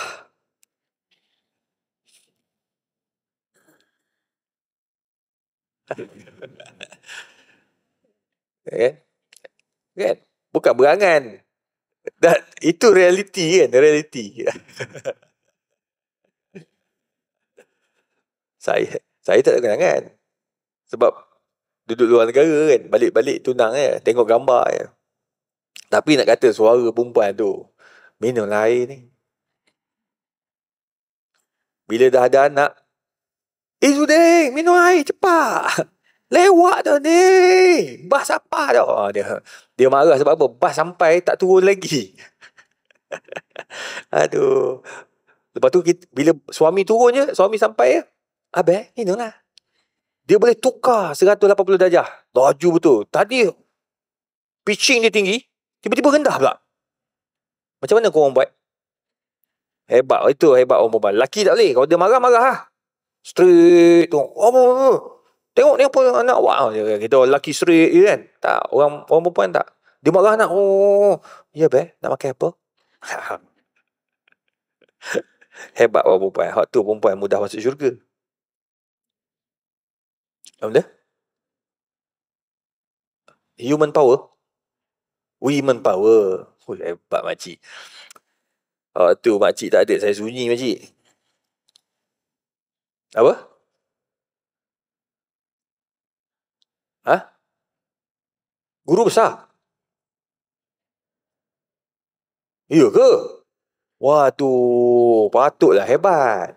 Ya kan? Ya kan? Bukan berangan. Dan itu realiti kan? Realiti. saya saya tak ada kenangan sebab duduk luar negara kan balik-balik tunang eh tengok gambar eh tapi nak kata suara perempuan tu minum lain ni bila dah ada anak eh Zudeng minum air cepat lewat dah ni bas apa dah oh, dia dia marah sebab apa bas sampai tak turun lagi aduh lepas tu kita, bila suami turun je suami sampai ya Abe, ah, inilah. Dia boleh tukar 180 darjah. Laju betul. Tadi pitching dia tinggi, tiba-tiba rendah pula. Macam mana kau orang buat? Hebat itu hebat orang mobile. Laki tak boleh. Kalau dia marah marah lah. Straight tu. Oh, Tengok ni apa anak awak. Ah, Kita laki straight je kan. Tak orang orang perempuan tak. Dia marah nak. Oh, oh, oh, oh. ya be, nak makan apa? hebat orang perempuan. Hak tu perempuan mudah masuk syurga. Apa dia? Human power. Women power. Hui, hebat makcik. Oh, tu makcik tak ada. Saya sunyi makcik. Apa? Ha? Guru besar? Iya ke? Wah tu patutlah hebat.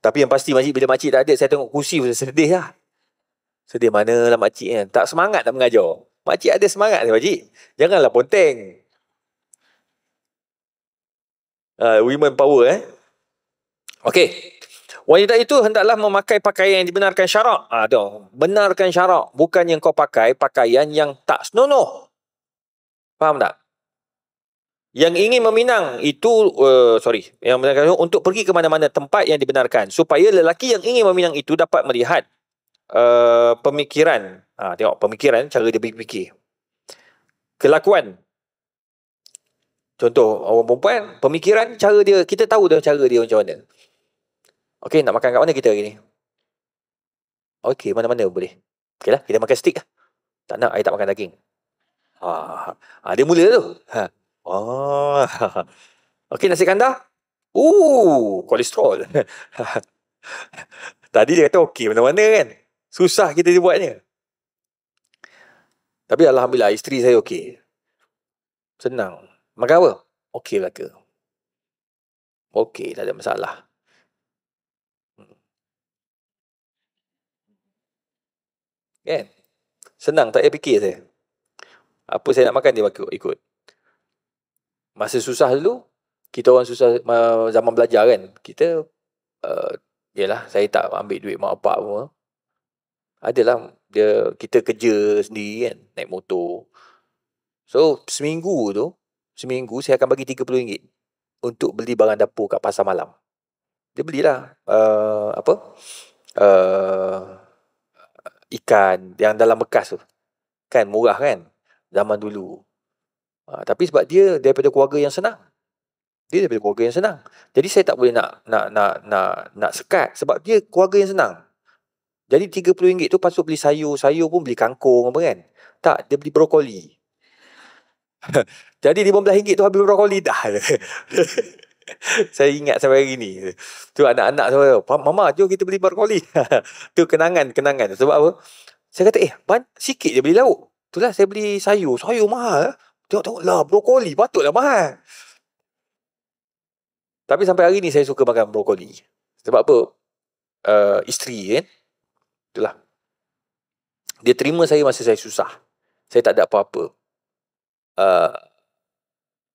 Tapi yang pasti makcik, bila makcik tak ada, saya tengok kursi pun sedih lah. Sedih mana lah makcik kan. Tak semangat nak mengajar. Makcik ada semangat ni makcik. Janganlah ponteng. Uh, women power eh. Okay. Wanita itu hendaklah memakai pakaian yang dibenarkan syarak. Ah, tu. Benarkan syarak. Bukan yang kau pakai pakaian yang tak senonoh. Faham tak? yang ingin meminang itu uh, sorry yang meminang untuk pergi ke mana-mana tempat yang dibenarkan supaya lelaki yang ingin meminang itu dapat melihat uh, pemikiran ha, tengok pemikiran cara dia berfikir kelakuan contoh orang perempuan pemikiran cara dia kita tahu dah cara dia macam mana Okey, nak makan kat mana kita hari ni Okey, mana-mana boleh Okeylah, kita makan steak lah tak nak, saya tak makan daging. Ha, ha, dia mula tu. Ha. Oh. Okey, nasi kandar. Ooh, kolesterol. Tadi dia kata okey mana-mana kan. Susah kita buatnya. Tapi Alhamdulillah, isteri saya okey. Senang. Makan apa? Okey belaka. Okey, tak ada masalah. Hmm. Kan? Senang, tak payah fikir saya. Apa saya nak makan, dia ikut masa susah dulu kita orang susah zaman belajar kan kita uh, yalah saya tak ambil duit mak bapak semua adalah dia kita kerja sendiri kan naik motor so seminggu tu seminggu saya akan bagi RM30 untuk beli barang dapur kat pasar malam dia belilah uh, apa uh, ikan yang dalam bekas tu kan murah kan zaman dulu Ha, tapi sebab dia daripada keluarga yang senang. Dia daripada keluarga yang senang. Jadi saya tak boleh nak nak nak nak nak sekat sebab dia keluarga yang senang. Jadi RM30 tu pasal beli sayur, sayur pun beli kangkung apa kan. Tak, dia beli brokoli. Jadi RM15 tu habis brokoli dah. saya ingat sampai hari ni. Tu anak-anak saya, "Mama, jom kita beli brokoli." tu kenangan, kenangan. Sebab apa? Saya kata, "Eh, ban sikit je beli lauk." Itulah saya beli sayur. Sayur mahal. Ah. Tengok-tengok lah brokoli patutlah mahal. Tapi sampai hari ni saya suka makan brokoli. Sebab apa? Uh, isteri kan? Itulah. Dia terima saya masa saya susah. Saya tak ada apa-apa. Uh,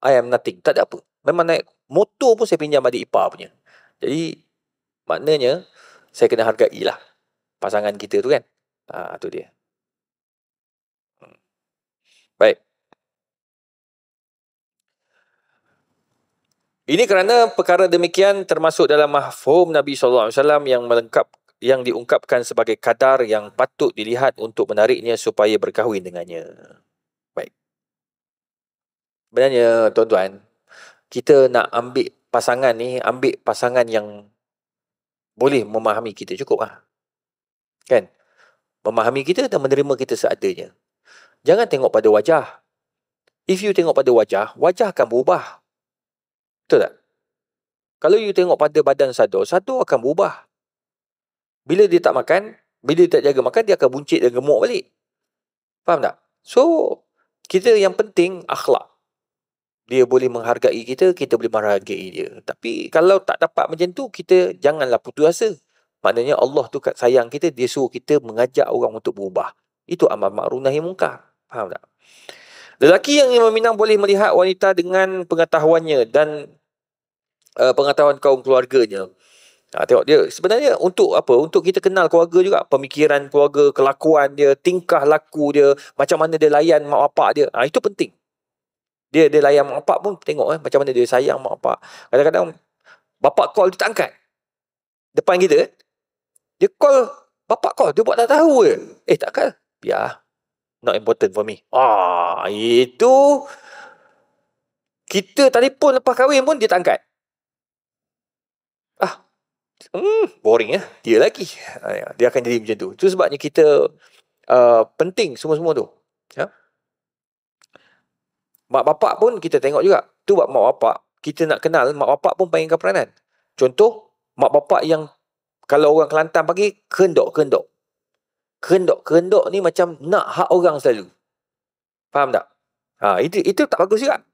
I am nothing. Tak ada apa. Memang naik motor pun saya pinjam adik ipar punya. Jadi, maknanya saya kena hargai lah pasangan kita tu kan. Ah, uh, tu dia. Ini kerana perkara demikian termasuk dalam mahfum Nabi sallallahu alaihi wasallam yang melengkap yang diungkapkan sebagai kadar yang patut dilihat untuk menariknya supaya berkahwin dengannya. Baik. Benarnya tuan-tuan, kita nak ambil pasangan ni, ambil pasangan yang boleh memahami kita cukup lah. Kan? Memahami kita dan menerima kita seadanya. Jangan tengok pada wajah. If you tengok pada wajah, wajah akan berubah. Betul tak? Kalau you tengok pada badan sadur, sadur akan berubah. Bila dia tak makan, bila dia tak jaga makan, dia akan buncit dan gemuk balik. Faham tak? So, kita yang penting akhlak. Dia boleh menghargai kita, kita boleh menghargai dia. Tapi kalau tak dapat macam tu, kita janganlah putus asa. Maknanya Allah tu kat sayang kita, dia suruh kita mengajak orang untuk berubah. Itu amat ma'ruf nahi mungkar. Faham tak? Lelaki yang ingin meminang boleh melihat wanita dengan pengetahuannya dan uh, pengetahuan kaum keluarganya. Ha, tengok dia sebenarnya untuk apa? Untuk kita kenal keluarga juga, pemikiran keluarga, kelakuan dia, tingkah laku dia, macam mana dia layan mak bapak dia. Ha, itu penting. Dia dia layan mak bapak pun tengok eh macam mana dia sayang mak bapak. Kadang-kadang bapak call dia tak angkat. Depan kita dia call bapak call dia buat tak tahu je. Eh takkan? Biar not important for me. Ah, itu kita tadi pun lepas kahwin pun dia tak angkat. Ah. Hmm, boring ya. Eh? Dia lagi. Ah, ya, dia akan jadi macam tu. Itu sebabnya kita uh, penting semua-semua tu. Ya. Mak bapak pun kita tengok juga. Tu buat mak bapak, kita nak kenal mak bapak pun panggil peranan. Contoh, mak bapak yang kalau orang Kelantan panggil kendok-kendok kerendok-kerendok ni macam nak hak orang selalu. Faham tak? Ha, itu itu tak bagus juga.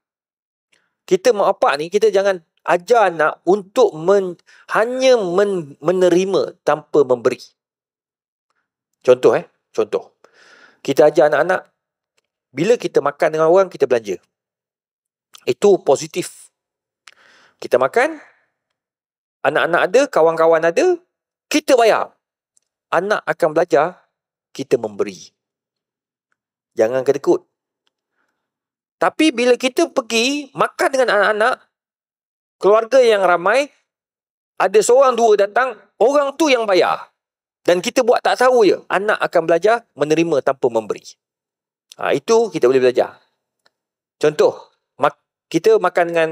Kita mak bapak ni, kita jangan ajar anak untuk men, hanya men, menerima tanpa memberi. Contoh eh, contoh. Kita ajar anak-anak, bila kita makan dengan orang, kita belanja. Itu positif. Kita makan, anak-anak ada, kawan-kawan ada, kita bayar. Anak akan belajar kita memberi. Jangan ketekut. Tapi bila kita pergi makan dengan anak-anak, keluarga yang ramai, ada seorang dua datang, orang tu yang bayar. Dan kita buat tak tahu je, anak akan belajar menerima tanpa memberi. Ha, itu kita boleh belajar. Contoh, mak- kita makan dengan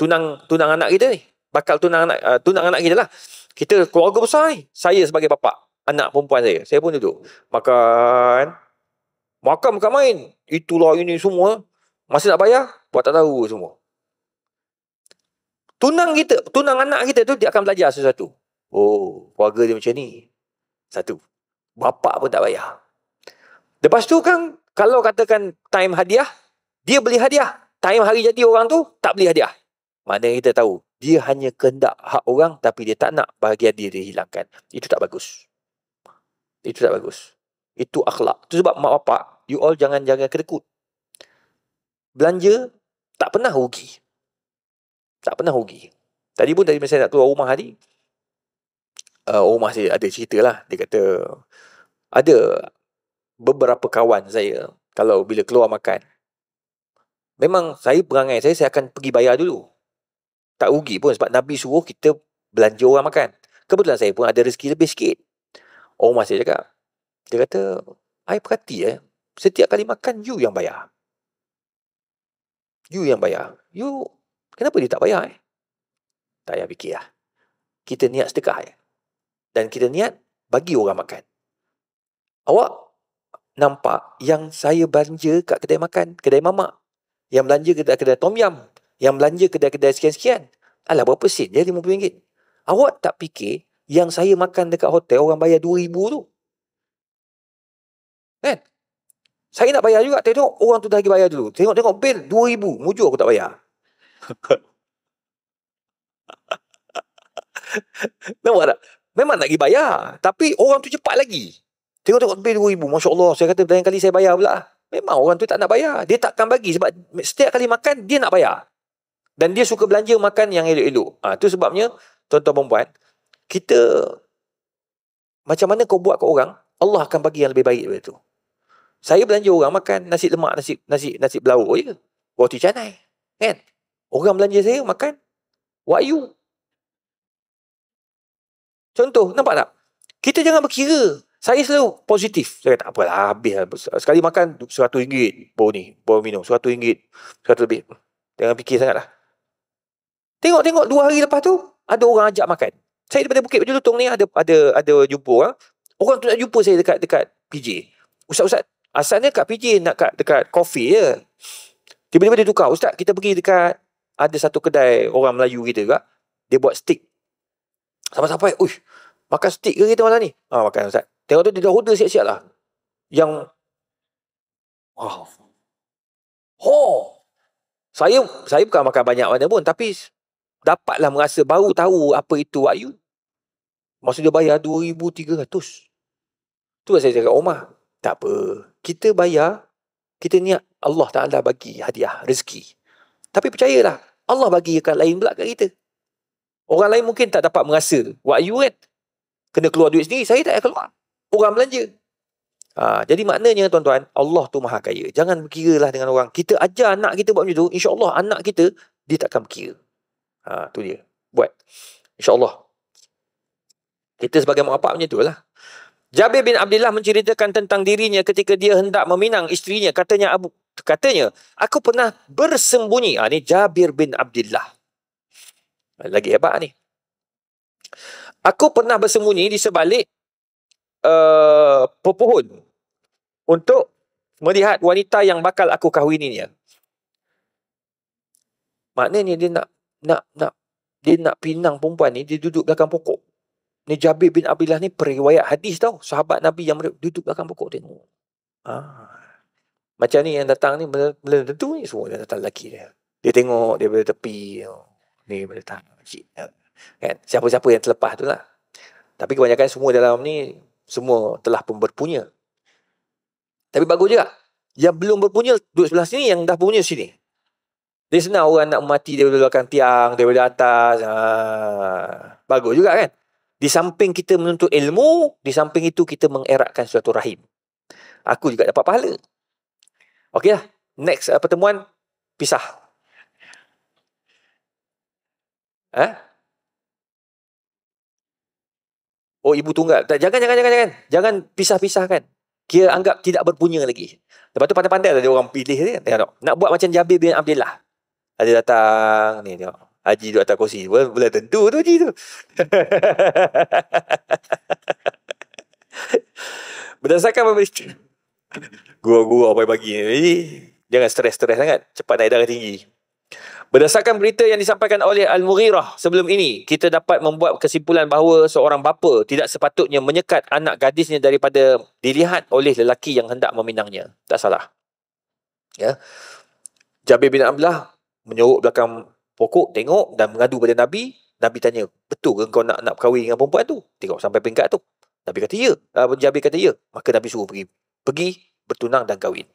tunang tunang anak kita ni. Bakal tunang anak, uh, tunang anak kita lah. Kita keluarga besar ni. Saya sebagai bapak anak perempuan saya. Saya pun duduk. Makan. Makan bukan main. Itulah ini semua. Masih nak bayar. Buat tak tahu semua. Tunang kita. Tunang anak kita tu. Dia akan belajar sesuatu. Oh. Keluarga dia macam ni. Satu. Bapak pun tak bayar. Lepas tu kan. Kalau katakan time hadiah. Dia beli hadiah. Time hari jadi orang tu. Tak beli hadiah. Maknanya kita tahu. Dia hanya kehendak hak orang. Tapi dia tak nak bahagian dia dihilangkan. Itu tak bagus. Itu tak bagus. Itu akhlak. Itu sebab mak bapak, you all jangan jangan kedekut. Belanja tak pernah rugi. Tak pernah rugi. Tadi pun tadi saya nak keluar rumah tadi, uh, rumah saya ada cerita lah. Dia kata, ada beberapa kawan saya, kalau bila keluar makan, memang saya perangai saya, saya akan pergi bayar dulu. Tak rugi pun sebab Nabi suruh kita belanja orang makan. Kebetulan saya pun ada rezeki lebih sikit. Omar masih cakap Dia kata I perhati eh Setiap kali makan You yang bayar You yang bayar You Kenapa dia tak bayar eh Tak payah fikir lah Kita niat sedekah eh Dan kita niat Bagi orang makan Awak Nampak Yang saya belanja Kat kedai makan Kedai mamak Yang belanja kedai-kedai tom yam Yang belanja kedai-kedai sekian-sekian Alah berapa sen je RM50 Awak tak fikir yang saya makan dekat hotel orang bayar 2000 tu. Kan? Saya nak bayar juga tengok orang tu dah lagi bayar dulu. Tengok-tengok bil 2000, mujur aku tak bayar. Memang tak? Memang nak pergi bayar. Tapi orang tu cepat lagi. Tengok-tengok bil 2000. Masya Allah. Saya kata lain kali saya bayar pula. Memang orang tu tak nak bayar. Dia takkan bagi. Sebab setiap kali makan, dia nak bayar. Dan dia suka belanja makan yang elok-elok. Itu ha, sebabnya, tuan-tuan perempuan, -tuan kita macam mana kau buat kat orang, Allah akan bagi yang lebih baik daripada tu. Saya belanja orang makan nasi lemak, nasi nasi nasi belau je. Roti canai. Kan? Orang belanja saya makan wayu. Contoh, nampak tak? Kita jangan berkira. Saya selalu positif. Saya kata, ah, apalah, habis. Lah. Sekali makan, RM100 baru ni. Baru minum, RM100. RM100 lebih. Jangan fikir sangatlah. Tengok-tengok, dua hari lepas tu, ada orang ajak makan. Saya daripada Bukit Baju Lutong ni ada ada ada jumpa orang. Ah. Orang tu nak jumpa saya dekat dekat PJ. Ustaz-ustaz, asalnya kat PJ nak kat dekat kopi je. Tiba-tiba dia tukar, "Ustaz, kita pergi dekat ada satu kedai orang Melayu kita juga. Dia buat stick. Sampai-sampai, "Uish, makan stick ke kita malam ni?" Ah, makan Ustaz. Tengok tu dia dah order siap-siap lah. Yang Wow. Oh. Saya saya bukan makan banyak mana pun tapi dapatlah merasa baru tahu apa itu Wahyu. Maksud dia bayar 2,300. Tu lah saya cakap Omar. Tak apa. Kita bayar, kita niat Allah Ta'ala bagi hadiah, rezeki. Tapi percayalah, Allah bagi yang lain pula kat kita. Orang lain mungkin tak dapat merasa Wahyu kan. Kena keluar duit sendiri, saya tak payah keluar. Orang belanja. Ha, jadi maknanya tuan-tuan, Allah tu maha kaya. Jangan berkira lah dengan orang. Kita ajar anak kita buat macam tu, insyaAllah anak kita, dia takkan berkira. Ha, tu dia. Buat. InsyaAllah. Kita sebagai mak macam tu lah. Jabir bin Abdullah menceritakan tentang dirinya ketika dia hendak meminang isterinya. Katanya, Abu, katanya aku pernah bersembunyi. Ha, ini Jabir bin Abdullah. Lagi hebat ni. Aku pernah bersembunyi di sebalik uh, pepohon untuk melihat wanita yang bakal aku kahwininya. Maknanya dia nak nak nak dia nak pinang perempuan ni dia duduk belakang pokok. Ni Jabir bin Abdullah ni periwayat hadis tau. Sahabat Nabi yang duduk belakang pokok dia. Ah. Macam ni yang datang ni benar tentu ni semua dia datang lelaki dia. Dia tengok dia berada tepi. Ni benda tak. Kan? Siapa-siapa yang terlepas tu lah. Tapi kebanyakan semua dalam ni semua telah pun berpunya. Tapi bagus juga. Yang belum berpunya duduk sebelah sini. Yang dah punya sini. Dia senang orang nak mati daripada belakang tiang, daripada atas. Ha. Bagus juga kan? Di samping kita menuntut ilmu, di samping itu kita mengeratkan suatu rahim. Aku juga dapat pahala. Okey lah. Next uh, pertemuan, pisah. Eh? Oh, ibu tunggal. Tak, jangan, jangan, jangan, jangan. Jangan pisah-pisahkan. Kira anggap tidak berpunya lagi. Lepas tu pandai-pandai lah dia orang pilih dia. Kan? Nak buat macam Jabir bin Abdullah. Haji datang ni tengok. Haji duduk atas kursi. Boleh tentu tu Haji tu. Berdasarkan pemeriksa. Gua-gua apa pagi ni. Jadi, jangan stres-stres sangat. Cepat naik darah tinggi. Berdasarkan berita yang disampaikan oleh Al-Mughirah sebelum ini, kita dapat membuat kesimpulan bahawa seorang bapa tidak sepatutnya menyekat anak gadisnya daripada dilihat oleh lelaki yang hendak meminangnya. Tak salah. Ya. Jabir bin Abdullah menyorok belakang pokok tengok dan mengadu pada Nabi Nabi tanya betul ke kau nak nak berkahwin dengan perempuan tu tengok sampai peringkat tu Nabi kata ya ah, Abu Jabir kata ya maka Nabi suruh pergi pergi bertunang dan kahwin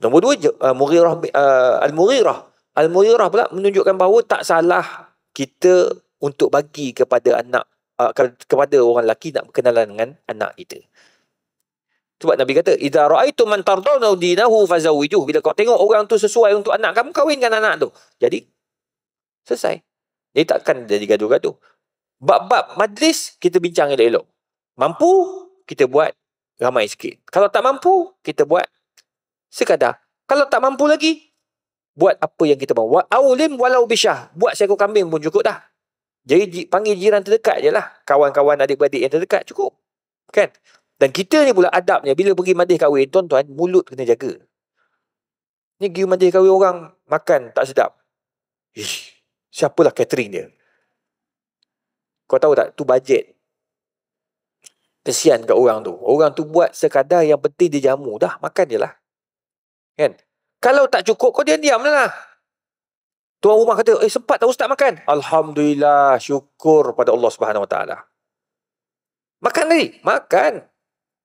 nombor dua ah, Murirah ah, Al-Murirah Al-Murirah pula menunjukkan bahawa tak salah kita untuk bagi kepada anak kepada orang lelaki nak berkenalan dengan anak kita sebab Nabi kata, "Idza ra'aytum man tardawna dinahu fazawwijuh." Bila kau tengok orang tu sesuai untuk anak kamu, kahwinkan anak tu. Jadi selesai. Dia takkan jadi gaduh-gaduh. Bab-bab majlis kita bincang elok-elok. Mampu kita buat ramai sikit. Kalau tak mampu, kita buat sekadar. Kalau tak mampu lagi, buat apa yang kita mahu. Aulim walau bisyah. Buat seekor kambing pun cukup dah. Jadi panggil jiran terdekat je lah. Kawan-kawan adik-beradik yang terdekat cukup. Kan? Dan kita ni pula adabnya bila pergi madih kahwin, tuan-tuan, mulut kena jaga. Ni pergi madih kahwin orang makan tak sedap. Ish, siapalah catering dia? Kau tahu tak, tu bajet. Kesian kat orang tu. Orang tu buat sekadar yang penting dia jamu. Dah, makan je lah. Kan? Kalau tak cukup, kau diam diamlah. lah. Tuan rumah kata, eh sempat tak ustaz makan? Alhamdulillah, syukur pada Allah Subhanahu SWT. Makan tadi, makan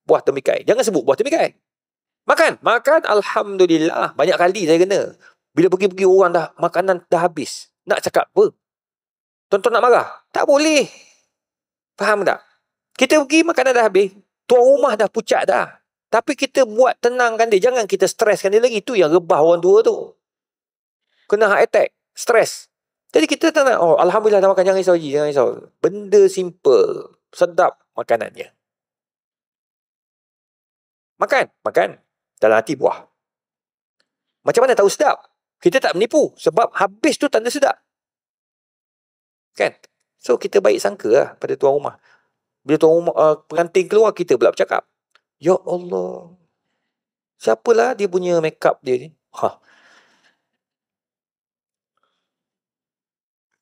buah temikai. Jangan sebut buah temikai. Makan. Makan. Alhamdulillah. Banyak kali saya kena. Bila pergi-pergi orang dah makanan dah habis. Nak cakap apa? Tonton nak marah? Tak boleh. Faham tak? Kita pergi makanan dah habis. Tuan rumah dah pucat dah. Tapi kita buat tenangkan dia. Jangan kita streskan dia lagi. Itu yang rebah orang tua tu. Kena heart attack. Stres. Jadi kita tak nak, oh Alhamdulillah dah makan. Jangan risau, Haji. Jangan risau. Benda simple. Sedap makanannya. Makan, makan. Dalam hati buah. Macam mana tahu sedap? Kita tak menipu. Sebab habis tu tanda sedap. Kan? So, kita baik sangka lah pada tuan rumah. Bila tuan rumah, uh, pengantin keluar, kita pula bercakap. Ya Allah. Siapalah dia punya make up dia ni? Ha.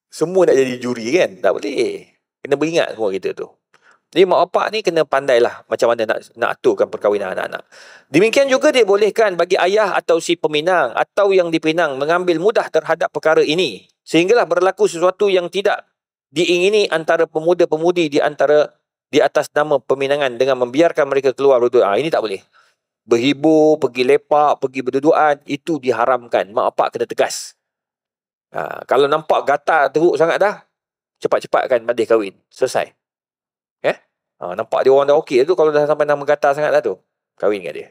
Semua nak jadi juri kan? Tak boleh. Kena beringat semua kita tu. Jadi mak bapak ni kena pandailah macam mana nak nak aturkan perkahwinan anak-anak. Demikian juga dia bolehkan bagi ayah atau si peminang atau yang dipinang mengambil mudah terhadap perkara ini. Sehinggalah berlaku sesuatu yang tidak diingini antara pemuda-pemudi di antara di atas nama peminangan dengan membiarkan mereka keluar berdua. Ha, ini tak boleh. Berhibur, pergi lepak, pergi berduduan, itu diharamkan. Mak bapak kena tegas. Ha, kalau nampak gatal teruk sangat dah, cepat-cepatkan madih kahwin. Selesai. Ha, nampak dia orang dah okey tu kalau dah sampai nama gatal sangat lah tu. Kahwin dengan dia.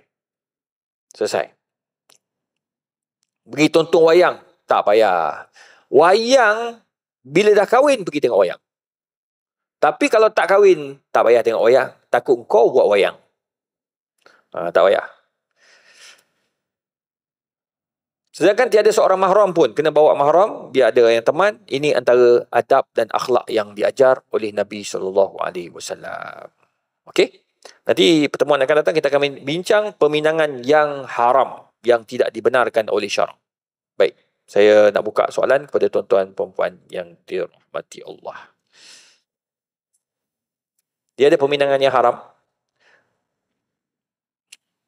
Selesai. Pergi tonton wayang. Tak payah. Wayang, bila dah kahwin pergi tengok wayang. Tapi kalau tak kahwin, tak payah tengok wayang. Takut kau buat wayang. Ha, tak payah. Sedangkan tiada seorang mahram pun kena bawa mahram, Dia ada yang teman. Ini antara adab dan akhlak yang diajar oleh Nabi sallallahu alaihi wasallam. Okey. Nanti pertemuan akan datang kita akan bincang peminangan yang haram yang tidak dibenarkan oleh syarak. Baik. Saya nak buka soalan kepada tuan-tuan puan-puan yang dirahmati Allah. Dia ada peminangan yang haram.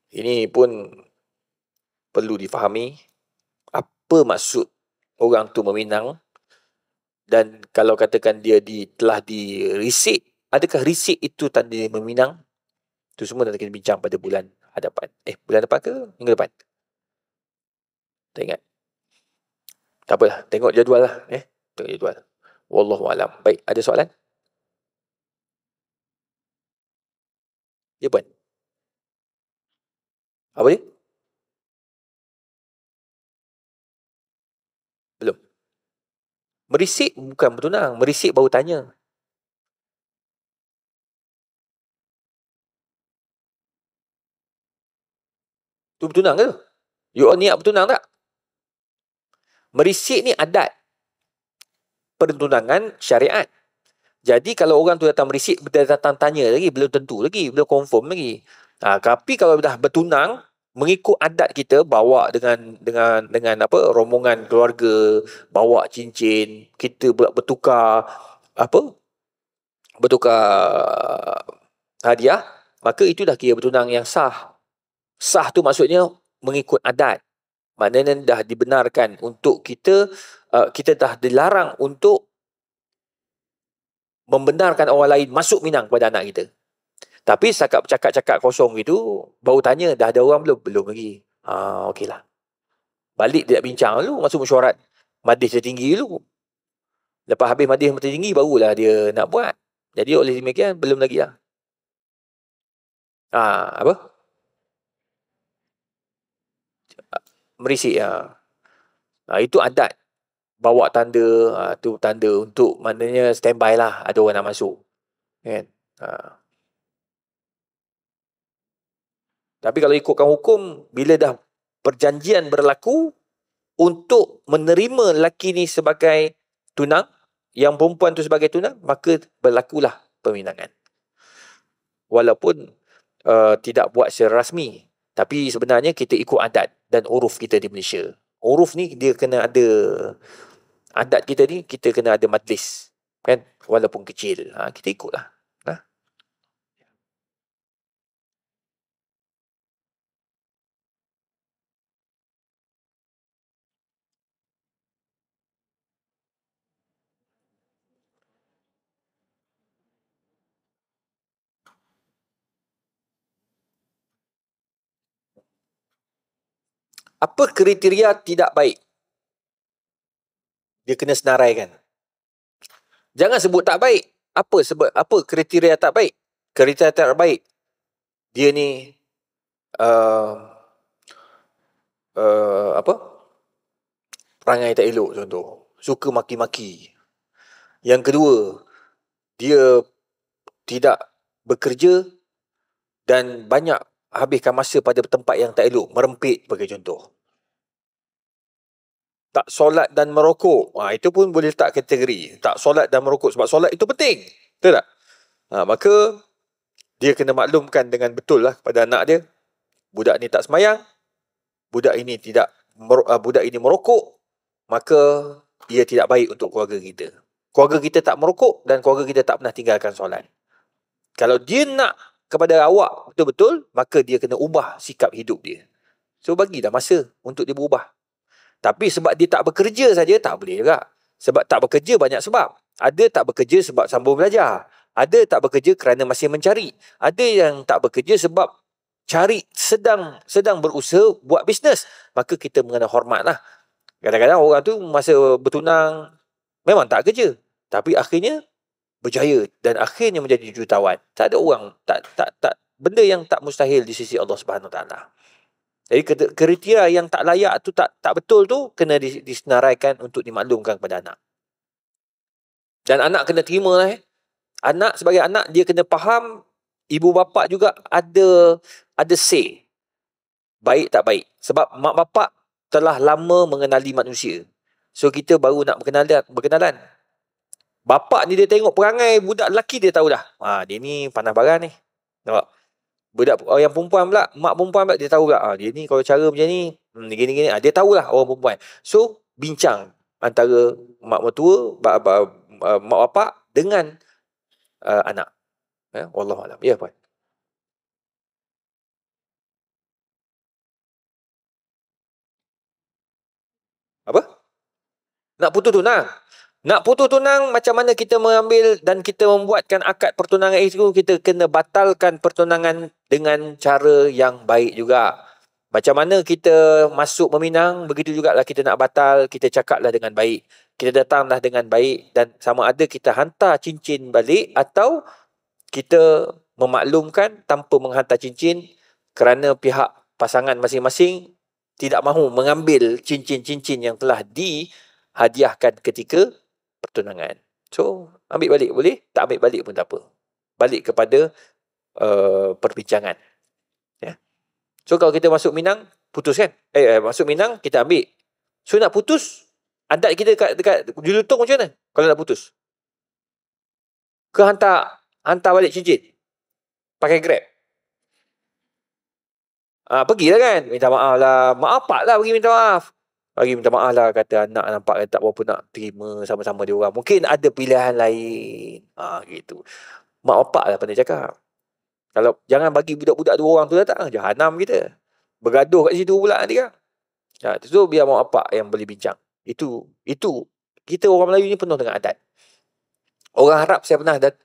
Ini pun perlu difahami apa maksud orang tu meminang dan kalau katakan dia di, telah dirisik, adakah risik itu tanda meminang? Itu semua nak kita bincang pada bulan hadapan. Eh, bulan depan ke? Minggu depan. Tak ingat. Tak apalah, tengok jadual lah. Eh, tengok jadual. Wallahualam. Baik, ada soalan? Ya, Puan. Apa dia? Merisik bukan bertunang. Merisik baru tanya. Tu bertunang ke? You all niat bertunang tak? Merisik ni adat. Pertunangan syariat. Jadi kalau orang tu datang merisik, dia datang tanya lagi, belum tentu lagi, belum confirm lagi. Ha, tapi kalau dah bertunang, mengikut adat kita bawa dengan dengan dengan apa rombongan keluarga bawa cincin kita bertukar apa bertukar hadiah maka itu dah kira bertunang yang sah sah tu maksudnya mengikut adat maknanya dah dibenarkan untuk kita uh, kita dah dilarang untuk membenarkan orang lain masuk minang kepada anak kita tapi sakap cakap-cakap kosong itu baru tanya dah ada orang belum? Belum lagi. Ha, okeylah. Balik dia nak bincang dulu masuk mesyuarat madih tinggi dulu. Lepas habis madih tertinggi barulah dia nak buat. Jadi oleh demikian belum lagi lah. Ah, apa? Merisik ah. itu adat bawa tanda ha, tu tanda untuk maknanya standby lah ada orang nak masuk. Kan? Ah. Tapi kalau ikutkan hukum, bila dah perjanjian berlaku untuk menerima lelaki ni sebagai tunang, yang perempuan tu sebagai tunang, maka berlakulah peminangan. Walaupun uh, tidak buat secara rasmi, tapi sebenarnya kita ikut adat dan uruf kita di Malaysia. Uruf ni dia kena ada adat kita ni kita kena ada majlis kan walaupun kecil ha, kita ikutlah apa kriteria tidak baik? Dia kena senaraikan. Jangan sebut tak baik. Apa sebab apa kriteria tak baik? Kriteria tak baik. Dia ni uh, uh, apa? Perangai tak elok contoh. Suka maki-maki. Yang kedua, dia tidak bekerja dan banyak habiskan masa pada tempat yang tak elok. Merempit sebagai contoh. Tak solat dan merokok. Ha, itu pun boleh letak kategori. Tak solat dan merokok. Sebab solat itu penting. Betul tak? Ha, maka dia kena maklumkan dengan betul lah kepada anak dia. Budak ni tak semayang. Budak ini tidak ha, budak ini merokok. Maka ia tidak baik untuk keluarga kita. Keluarga kita tak merokok dan keluarga kita tak pernah tinggalkan solat. Kalau dia nak kepada awak betul-betul, maka dia kena ubah sikap hidup dia. So bagilah masa untuk dia berubah. Tapi sebab dia tak bekerja saja tak boleh juga. Sebab tak bekerja banyak sebab. Ada tak bekerja sebab sambung belajar. Ada tak bekerja kerana masih mencari. Ada yang tak bekerja sebab cari sedang sedang berusaha buat bisnes. Maka kita mengenal hormatlah. Kadang-kadang orang tu masa bertunang memang tak kerja. Tapi akhirnya berjaya dan akhirnya menjadi jutawan. Tak ada orang tak tak tak benda yang tak mustahil di sisi Allah Subhanahu Wa Taala. Jadi kriteria yang tak layak tu tak tak betul tu kena disenaraikan untuk dimaklumkan kepada anak. Dan anak kena terima lah eh. Anak sebagai anak dia kena faham ibu bapa juga ada ada say. Baik tak baik. Sebab mak bapa telah lama mengenali manusia. So kita baru nak berkenalan, berkenalan. Bapak ni dia tengok perangai budak lelaki dia tahu dah. Ha, dia ni panas barang ni. Nampak? Budak oh, yang perempuan pula, mak perempuan pula dia tahu pula. Ha, dia ni kalau cara macam ni, hmm, gini-gini. Hmm, ha, dia tahulah orang perempuan. So, bincang antara mak mertua, ba, ba, mak bapak dengan uh, anak. Ya, Allah Alam. Ya, Puan. Apa? Nak putus tu, nak? Nak putus tunang macam mana kita mengambil dan kita membuatkan akad pertunangan itu kita kena batalkan pertunangan dengan cara yang baik juga. Macam mana kita masuk meminang begitu juga. jugalah kita nak batal kita cakaplah dengan baik. Kita datanglah dengan baik dan sama ada kita hantar cincin balik atau kita memaklumkan tanpa menghantar cincin kerana pihak pasangan masing-masing tidak mahu mengambil cincin-cincin yang telah di hadiahkan ketika pertunangan. So, ambil balik boleh? Tak ambil balik pun tak apa. Balik kepada uh, perbincangan. Ya. Yeah. So, kalau kita masuk Minang, putus kan? Eh, eh, masuk Minang, kita ambil. So, nak putus, adat kita dekat, dekat dilutung macam mana? Kalau nak putus. Ke hantar, hantar balik cincin. Pakai grab. Ah, pergilah kan? Minta maaf lah. Maaf pak lah pergi minta maaf. Bagi minta maaf lah kata anak nampak kata tak berapa nak terima sama-sama dia orang. Mungkin ada pilihan lain. Ha, gitu. Mak bapak lah pandai cakap. Kalau jangan bagi budak-budak dua orang tu dah datang. Ah, jahanam kita. Bergaduh kat situ pula nanti kan. Ha, tu tu biar mak bapak yang boleh bincang. Itu. Itu. Kita orang Melayu ni penuh dengan adat. Orang harap saya pernah dah.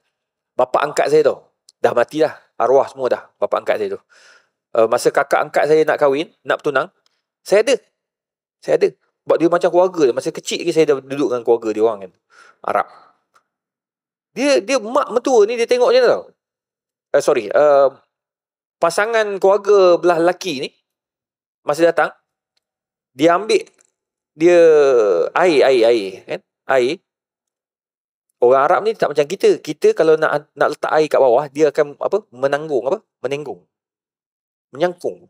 Bapak angkat saya tu. Dah matilah. Arwah semua dah. Bapak angkat saya tu. Uh, masa kakak angkat saya nak kahwin. Nak bertunang. Saya ada saya ada. Sebab dia macam keluarga. Masa kecil lagi saya dah duduk dengan keluarga dia orang kan. Arab. Dia dia mak mentua ni dia tengok macam tau. Eh, sorry. Uh, pasangan keluarga belah lelaki ni. Masa datang. Dia ambil. Dia air, air, air. Kan? Air. Orang Arab ni tak macam kita. Kita kalau nak nak letak air kat bawah, dia akan apa? Menanggung apa? Menenggung. Menyangkung.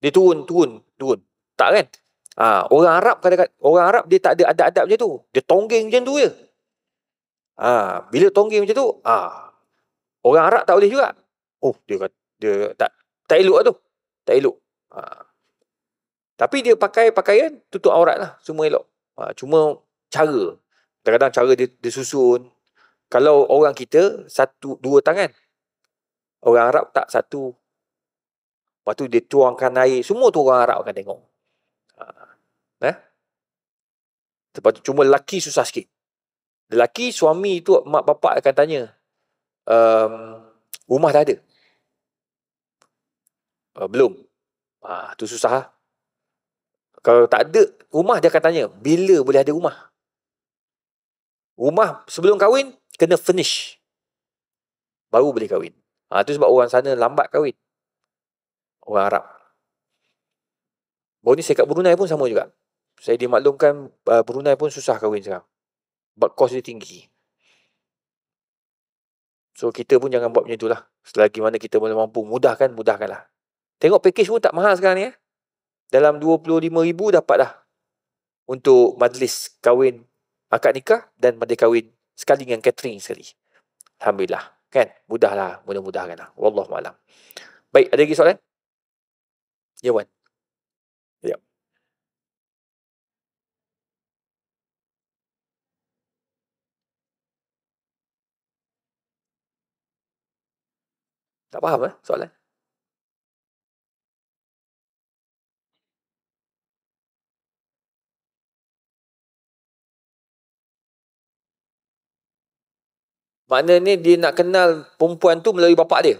Dia turun, turun, turun. Tak kan? Ha, orang Arab kadang orang Arab dia tak ada adab-adab macam tu. Dia tonggeng macam tu je. Ha, bila tonggeng macam tu, ha, orang Arab tak boleh juga. Oh, dia kata dia tak tak elok lah tu. Tak elok. Ha. Tapi dia pakai pakaian tutup aurat lah. Semua elok. Ha, cuma cara. Kadang-kadang cara dia, disusun. Kalau orang kita, satu, dua tangan. Orang Arab tak satu. Lepas tu dia tuangkan air. Semua tu orang Arab akan tengok. Ah. Eh? cuma lelaki susah sikit. Lelaki suami itu mak bapak akan tanya. Um, rumah dah ada? Uh, belum. Ah, tu susah lah. Kalau tak ada rumah dia akan tanya. Bila boleh ada rumah? Rumah sebelum kahwin kena finish. Baru boleh kahwin. Ah, ha, tu sebab orang sana lambat kahwin. Orang Arab. Baru ni saya kat Brunei pun sama juga. Saya dimaklumkan uh, Brunei pun susah kahwin sekarang. But cost dia tinggi. So kita pun jangan buat macam itulah. Selagi mana kita boleh mampu mudahkan, lah. Tengok package pun tak mahal sekarang ni. Eh? Dalam RM25,000 dapat dah. Untuk majlis kahwin akad nikah dan majlis kahwin sekali dengan catering sekali. Alhamdulillah. Kan? Mudahlah. mudah lah. Wallahualam. Baik, ada lagi soalan? Ya, yeah, Wan. Tak faham eh soalan? Mana ni dia nak kenal perempuan tu melalui bapak dia?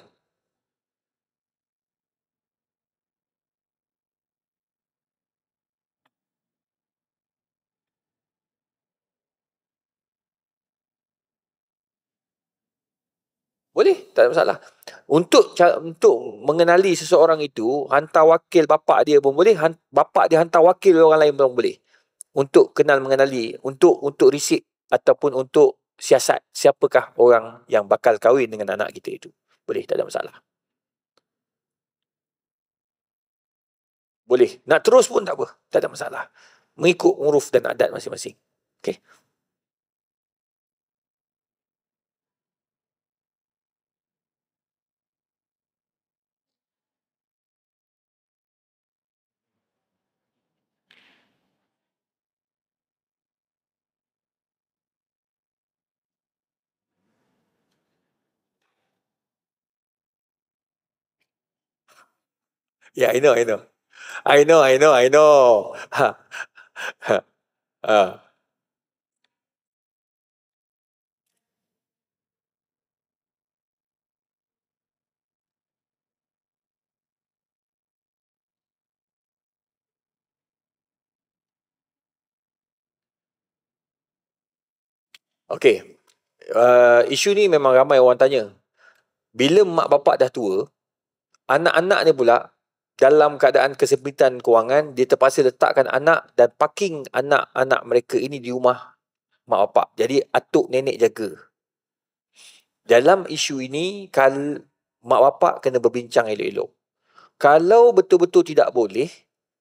tak ada masalah. Untuk untuk mengenali seseorang itu, hantar wakil bapa dia pun boleh, bapa dia hantar wakil orang lain pun boleh. Untuk kenal mengenali, untuk untuk risik ataupun untuk siasat siapakah orang yang bakal kahwin dengan anak kita itu. Boleh, tak ada masalah. Boleh. Nak terus pun tak apa. Tak ada masalah. Mengikut uruf dan adat masing-masing. Okay. Yeah, I know, I know. I know, I know, I know. uh. Okay. Uh, isu ni memang ramai orang tanya. Bila mak bapak dah tua, anak-anak ni pula dalam keadaan kesempitan kewangan dia terpaksa letakkan anak dan parking anak-anak mereka ini di rumah mak bapak jadi atuk nenek jaga dalam isu ini kal mak bapak kena berbincang elok-elok kalau betul-betul tidak boleh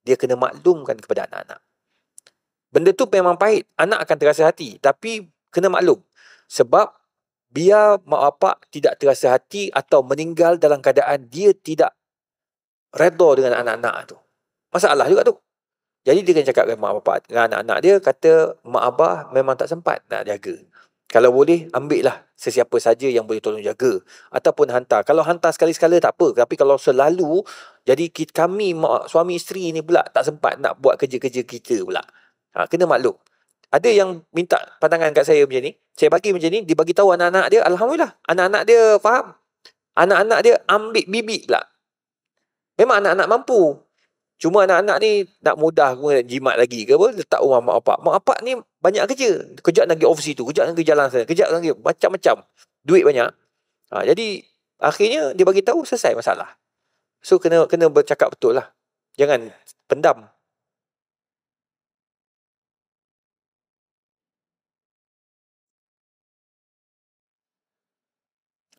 dia kena maklumkan kepada anak-anak benda tu memang pahit anak akan terasa hati tapi kena maklum sebab biar mak bapak tidak terasa hati atau meninggal dalam keadaan dia tidak redha dengan anak-anak tu. Masalah juga tu. Jadi dia kena cakap dengan mak bapak, dengan anak-anak dia, kata mak abah memang tak sempat nak jaga. Kalau boleh, ambil lah sesiapa saja yang boleh tolong jaga. Ataupun hantar. Kalau hantar sekali-sekala tak apa. Tapi kalau selalu, jadi kita kami mak, suami isteri ni pula tak sempat nak buat kerja-kerja kita pula. Ha, kena maklum. Ada yang minta pandangan kat saya macam ni. Saya bagi macam ni, dia bagi tahu anak-anak dia, Alhamdulillah. Anak-anak dia faham. Anak-anak dia ambil bibik pula. Memang anak-anak mampu. Cuma anak-anak ni nak mudah guna jimat lagi ke apa, letak rumah mak apak. Mak apak ni banyak kerja. Kejap nak pergi overseas tu, kejap nak pergi jalan sana, kejap nak pergi macam-macam. Duit banyak. Ha, jadi akhirnya dia bagi tahu selesai masalah. So kena kena bercakap betul lah. Jangan pendam.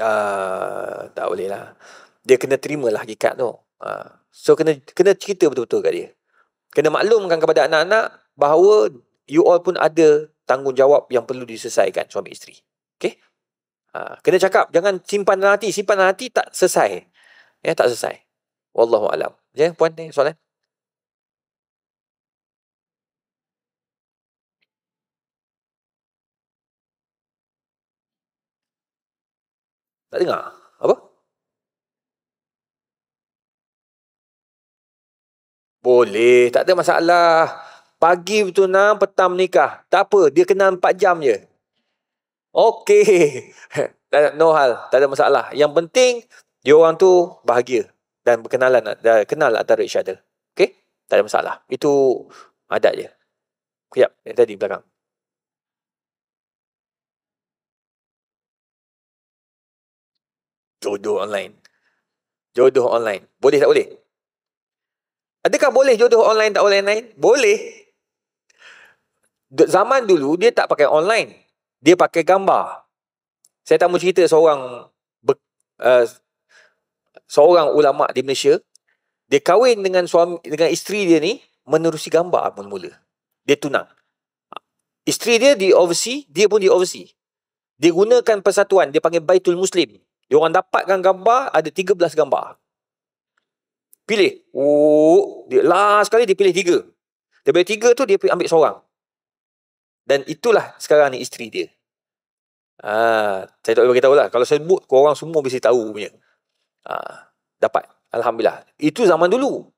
Uh, tak boleh lah. Dia kena terima lah hakikat tu. Ha. So kena kena cerita betul-betul kat dia. Kena maklumkan kepada anak-anak bahawa you all pun ada tanggungjawab yang perlu diselesaikan suami isteri. Okay? Ha. Kena cakap jangan simpan dalam hati. Simpan dalam hati tak selesai. Ya, tak selesai. Wallahualam. Ya, puan ni soalan. Tak dengar? Boleh, tak ada masalah. Pagi bertunang, petang menikah. Tak apa, dia kenal 4 jam je. Okay. no hal, tak ada masalah. Yang penting, dia orang tu bahagia. Dan berkenalan, dah kenal antara each other. Okey, Tak ada masalah. Itu adat je. Siap, yang tadi belakang. Jodoh online. Jodoh online. Boleh tak boleh? Adakah boleh jodoh online tak online? Boleh. Zaman dulu dia tak pakai online. Dia pakai gambar. Saya tak mau cerita seorang ber, uh, eh, seorang ulama di Malaysia, dia kahwin dengan suami dengan isteri dia ni menerusi gambar pun mula Dia tunang. Isteri dia di overseas, dia pun di overseas. Dia gunakan persatuan, dia panggil Baitul Muslim. Dia orang dapatkan gambar, ada 13 gambar. Pilih. Oh, dia last sekali dia pilih tiga. Daripada tiga tu dia ambil seorang. Dan itulah sekarang ni isteri dia. Ah, saya tak boleh beritahu lah. Kalau saya sebut, korang semua mesti tahu punya. Ah, dapat. Alhamdulillah. Itu zaman dulu.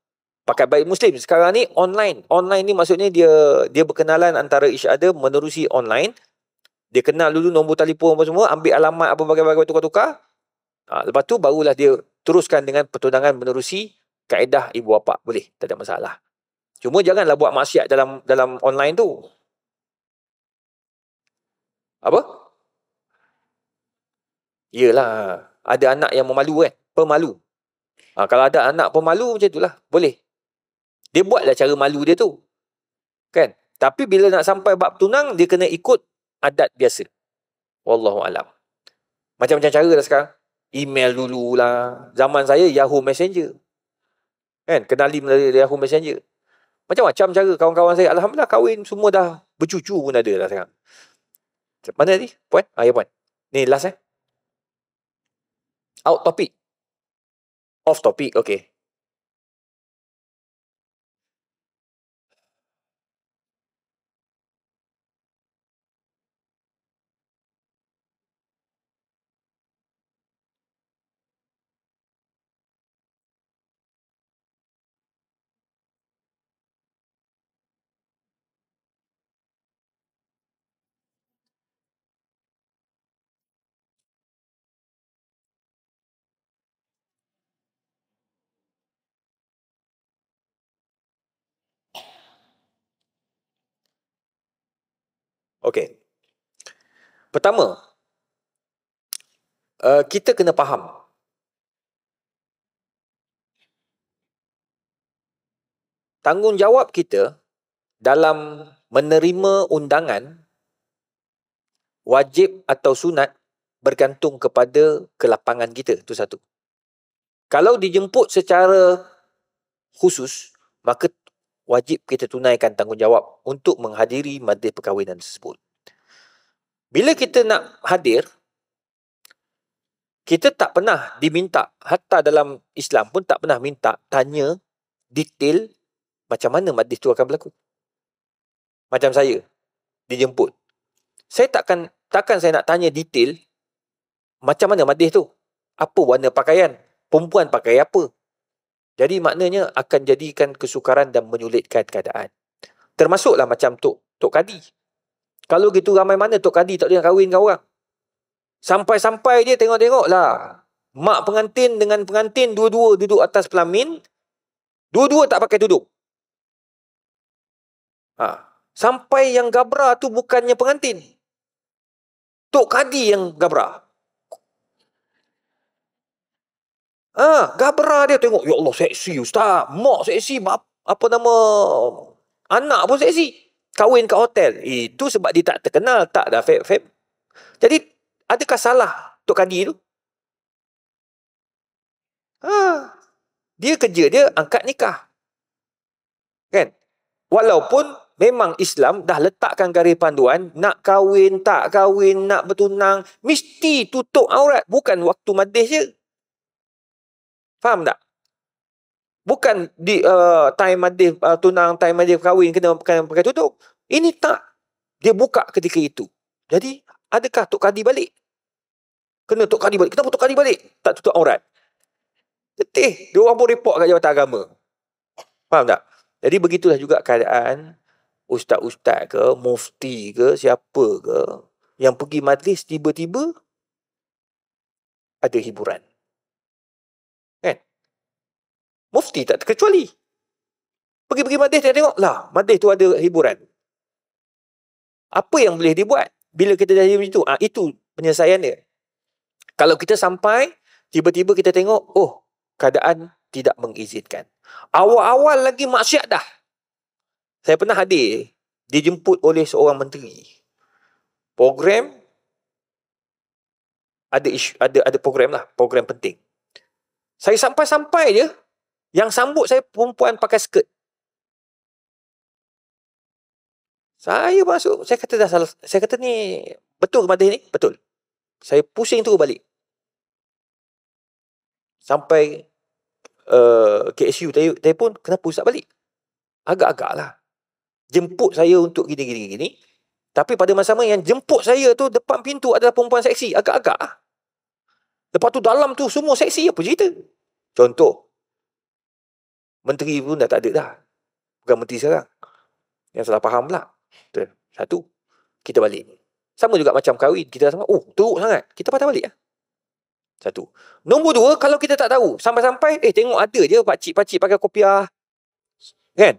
Pakai baik Muslim. Sekarang ni online. Online ni maksudnya dia dia berkenalan antara each other menerusi online. Dia kenal dulu nombor telefon apa semua. Ambil alamat apa bagai-bagai tukar-tukar. Ah, lepas tu barulah dia teruskan dengan pertunangan menerusi kaedah ibu bapa boleh tak ada masalah cuma janganlah buat maksiat dalam dalam online tu apa iyalah ada anak yang memalu kan pemalu ha, kalau ada anak pemalu macam itulah boleh dia buatlah cara malu dia tu kan tapi bila nak sampai bab tunang dia kena ikut adat biasa wallahu alam macam-macam cara dah sekarang email dulu lah. Zaman saya Yahoo Messenger. Kan? Kenali melalui Yahoo Messenger. Macam-macam cara kawan-kawan saya. Alhamdulillah kahwin semua dah bercucu pun ada lah sekarang. Mana tadi? Puan? Ah, ya puan. Ni last eh. Out topic. Off topic. Okay. Okey, Pertama, uh, kita kena faham. Tanggungjawab kita dalam menerima undangan wajib atau sunat bergantung kepada kelapangan kita. Itu satu. Kalau dijemput secara khusus, maka wajib kita tunaikan tanggungjawab untuk menghadiri majlis perkahwinan tersebut. Bila kita nak hadir, kita tak pernah diminta, hatta dalam Islam pun tak pernah minta tanya detail macam mana majlis itu akan berlaku. Macam saya, dijemput. Saya takkan takkan saya nak tanya detail macam mana majlis tu? Apa warna pakaian? Perempuan pakai apa? Jadi maknanya akan jadikan kesukaran dan menyulitkan keadaan. Termasuklah macam Tok, Tok Kadi. Kalau gitu ramai mana Tok Kadi tak boleh nak kahwin dengan orang. Sampai-sampai dia tengok tengok lah, Mak pengantin dengan pengantin dua-dua duduk atas pelamin. Dua-dua tak pakai duduk. Ha. Sampai yang gabra tu bukannya pengantin. Tok Kadi yang gabra. Ha, gabra dia tengok. Ya Allah, seksi ustaz. Mak seksi. Bap, apa nama... Anak pun seksi. Kawin kat hotel. Itu sebab dia tak terkenal. Tak dah fab, fab. Jadi, adakah salah Tok Kadi tu? Ha, dia kerja dia angkat nikah. Kan? Walaupun memang Islam dah letakkan garis panduan nak kahwin, tak kahwin, nak bertunang, mesti tutup aurat. Bukan waktu madis je. Faham tak? Bukan di uh, time madif uh, eh, tunang, time madif kahwin kena pakai, pakai tutup. Ini tak. Dia buka ketika itu. Jadi, adakah Tok Kadi balik? Kena Tok Kadi balik. Kenapa Tok Kadi balik? Tak tutup aurat. Letih. Dia orang pun report kat Jabatan Agama. Faham tak? Jadi, begitulah juga keadaan ustaz-ustaz ke, mufti ke, siapa ke, yang pergi majlis tiba-tiba ada hiburan. Mufti tak terkecuali. Pergi-pergi madih dan tengok lah. Madih tu ada hiburan. Apa yang boleh dibuat bila kita jadi begitu? Ha, ah, itu penyelesaian dia. Kalau kita sampai, tiba-tiba kita tengok, oh, keadaan tidak mengizinkan. Awal-awal lagi maksiat dah. Saya pernah hadir, dijemput oleh seorang menteri. Program, ada isu, ada ada program lah, program penting. Saya sampai-sampai je, yang sambut saya perempuan pakai skirt. Saya masuk, saya kata dah salah. Saya kata ni betul ke mata ni? Betul. Saya pusing tu balik. Sampai uh, eh, KSU pun kena pusat balik? Agak-agak lah. Jemput saya untuk gini-gini-gini. Tapi pada masa sama yang jemput saya tu depan pintu adalah perempuan seksi. Agak-agak lah. Lepas tu dalam tu semua seksi apa cerita? Contoh, Menteri pun dah tak ada dah. Bukan menteri sekarang. Yang salah faham pula. Betul. Satu. Kita balik. Sama juga macam kahwin. Kita sama. Oh, teruk sangat. Kita patah balik lah. Satu. Nombor dua, kalau kita tak tahu. Sampai-sampai, eh tengok ada je pakcik-pakcik pakai kopiah. Kan?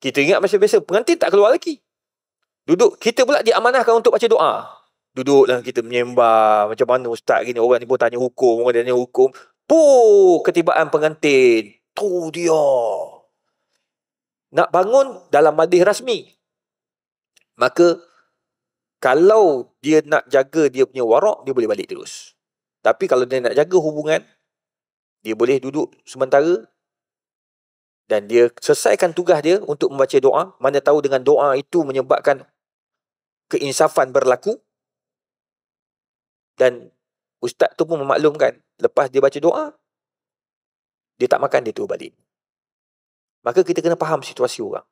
Kita ingat macam biasa. Pengantin tak keluar lagi. Duduk. Kita pula diamanahkan untuk baca doa. Duduklah kita menyembah. Macam mana ustaz gini. Orang ni pun tanya hukum. Orang tanya hukum. Puh, ketibaan pengantin tu dia. Nak bangun dalam mandi rasmi. Maka, kalau dia nak jaga dia punya warak, dia boleh balik terus. Tapi kalau dia nak jaga hubungan, dia boleh duduk sementara dan dia selesaikan tugas dia untuk membaca doa. Mana tahu dengan doa itu menyebabkan keinsafan berlaku. Dan ustaz tu pun memaklumkan, lepas dia baca doa, dia tak makan, dia tu, balik. Maka kita kena faham situasi orang.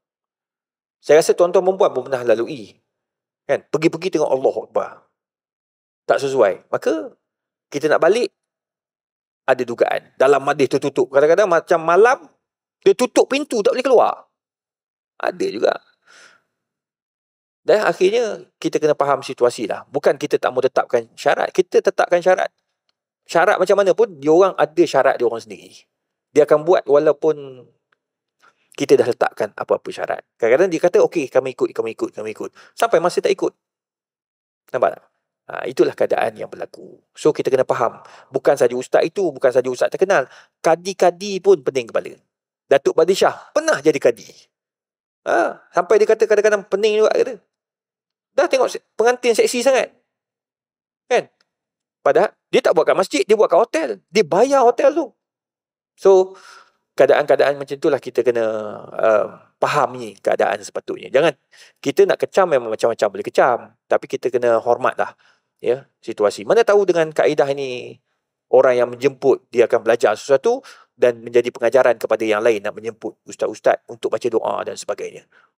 Saya rasa tuan-tuan perempuan pun pernah lalui. Kan? Pergi-pergi tengok Allah Akbar. Tak sesuai. Maka kita nak balik, ada dugaan. Dalam madis tertutup. Kadang-kadang macam malam, dia tutup pintu, tak boleh keluar. Ada juga. Dan akhirnya, kita kena faham situasi lah. Bukan kita tak mau tetapkan syarat. Kita tetapkan syarat. Syarat macam mana pun, dia orang ada syarat dia orang sendiri dia akan buat walaupun kita dah letakkan apa-apa syarat. Kadang-kadang dia kata, okey, kami ikut, kami ikut, kami ikut. Sampai masih tak ikut. Nampak tak? Ha, itulah keadaan yang berlaku. So, kita kena faham. Bukan saja ustaz itu, bukan saja ustaz terkenal. Kadi-kadi pun pening kepala. Datuk Badishah pernah jadi kadi. Ha, sampai dia kata kadang-kadang pening juga. Kata. Dah tengok pengantin seksi sangat. Kan? Padahal, dia tak buat kat masjid, dia buat kat hotel. Dia bayar hotel tu. So keadaan-keadaan macam itulah kita kena uh, fahami keadaan sepatutnya. Jangan kita nak kecam memang macam-macam boleh kecam, tapi kita kena hormatlah ya situasi. Mana tahu dengan kaedah ini orang yang menjemput dia akan belajar sesuatu dan menjadi pengajaran kepada yang lain nak menjemput ustaz-ustaz untuk baca doa dan sebagainya.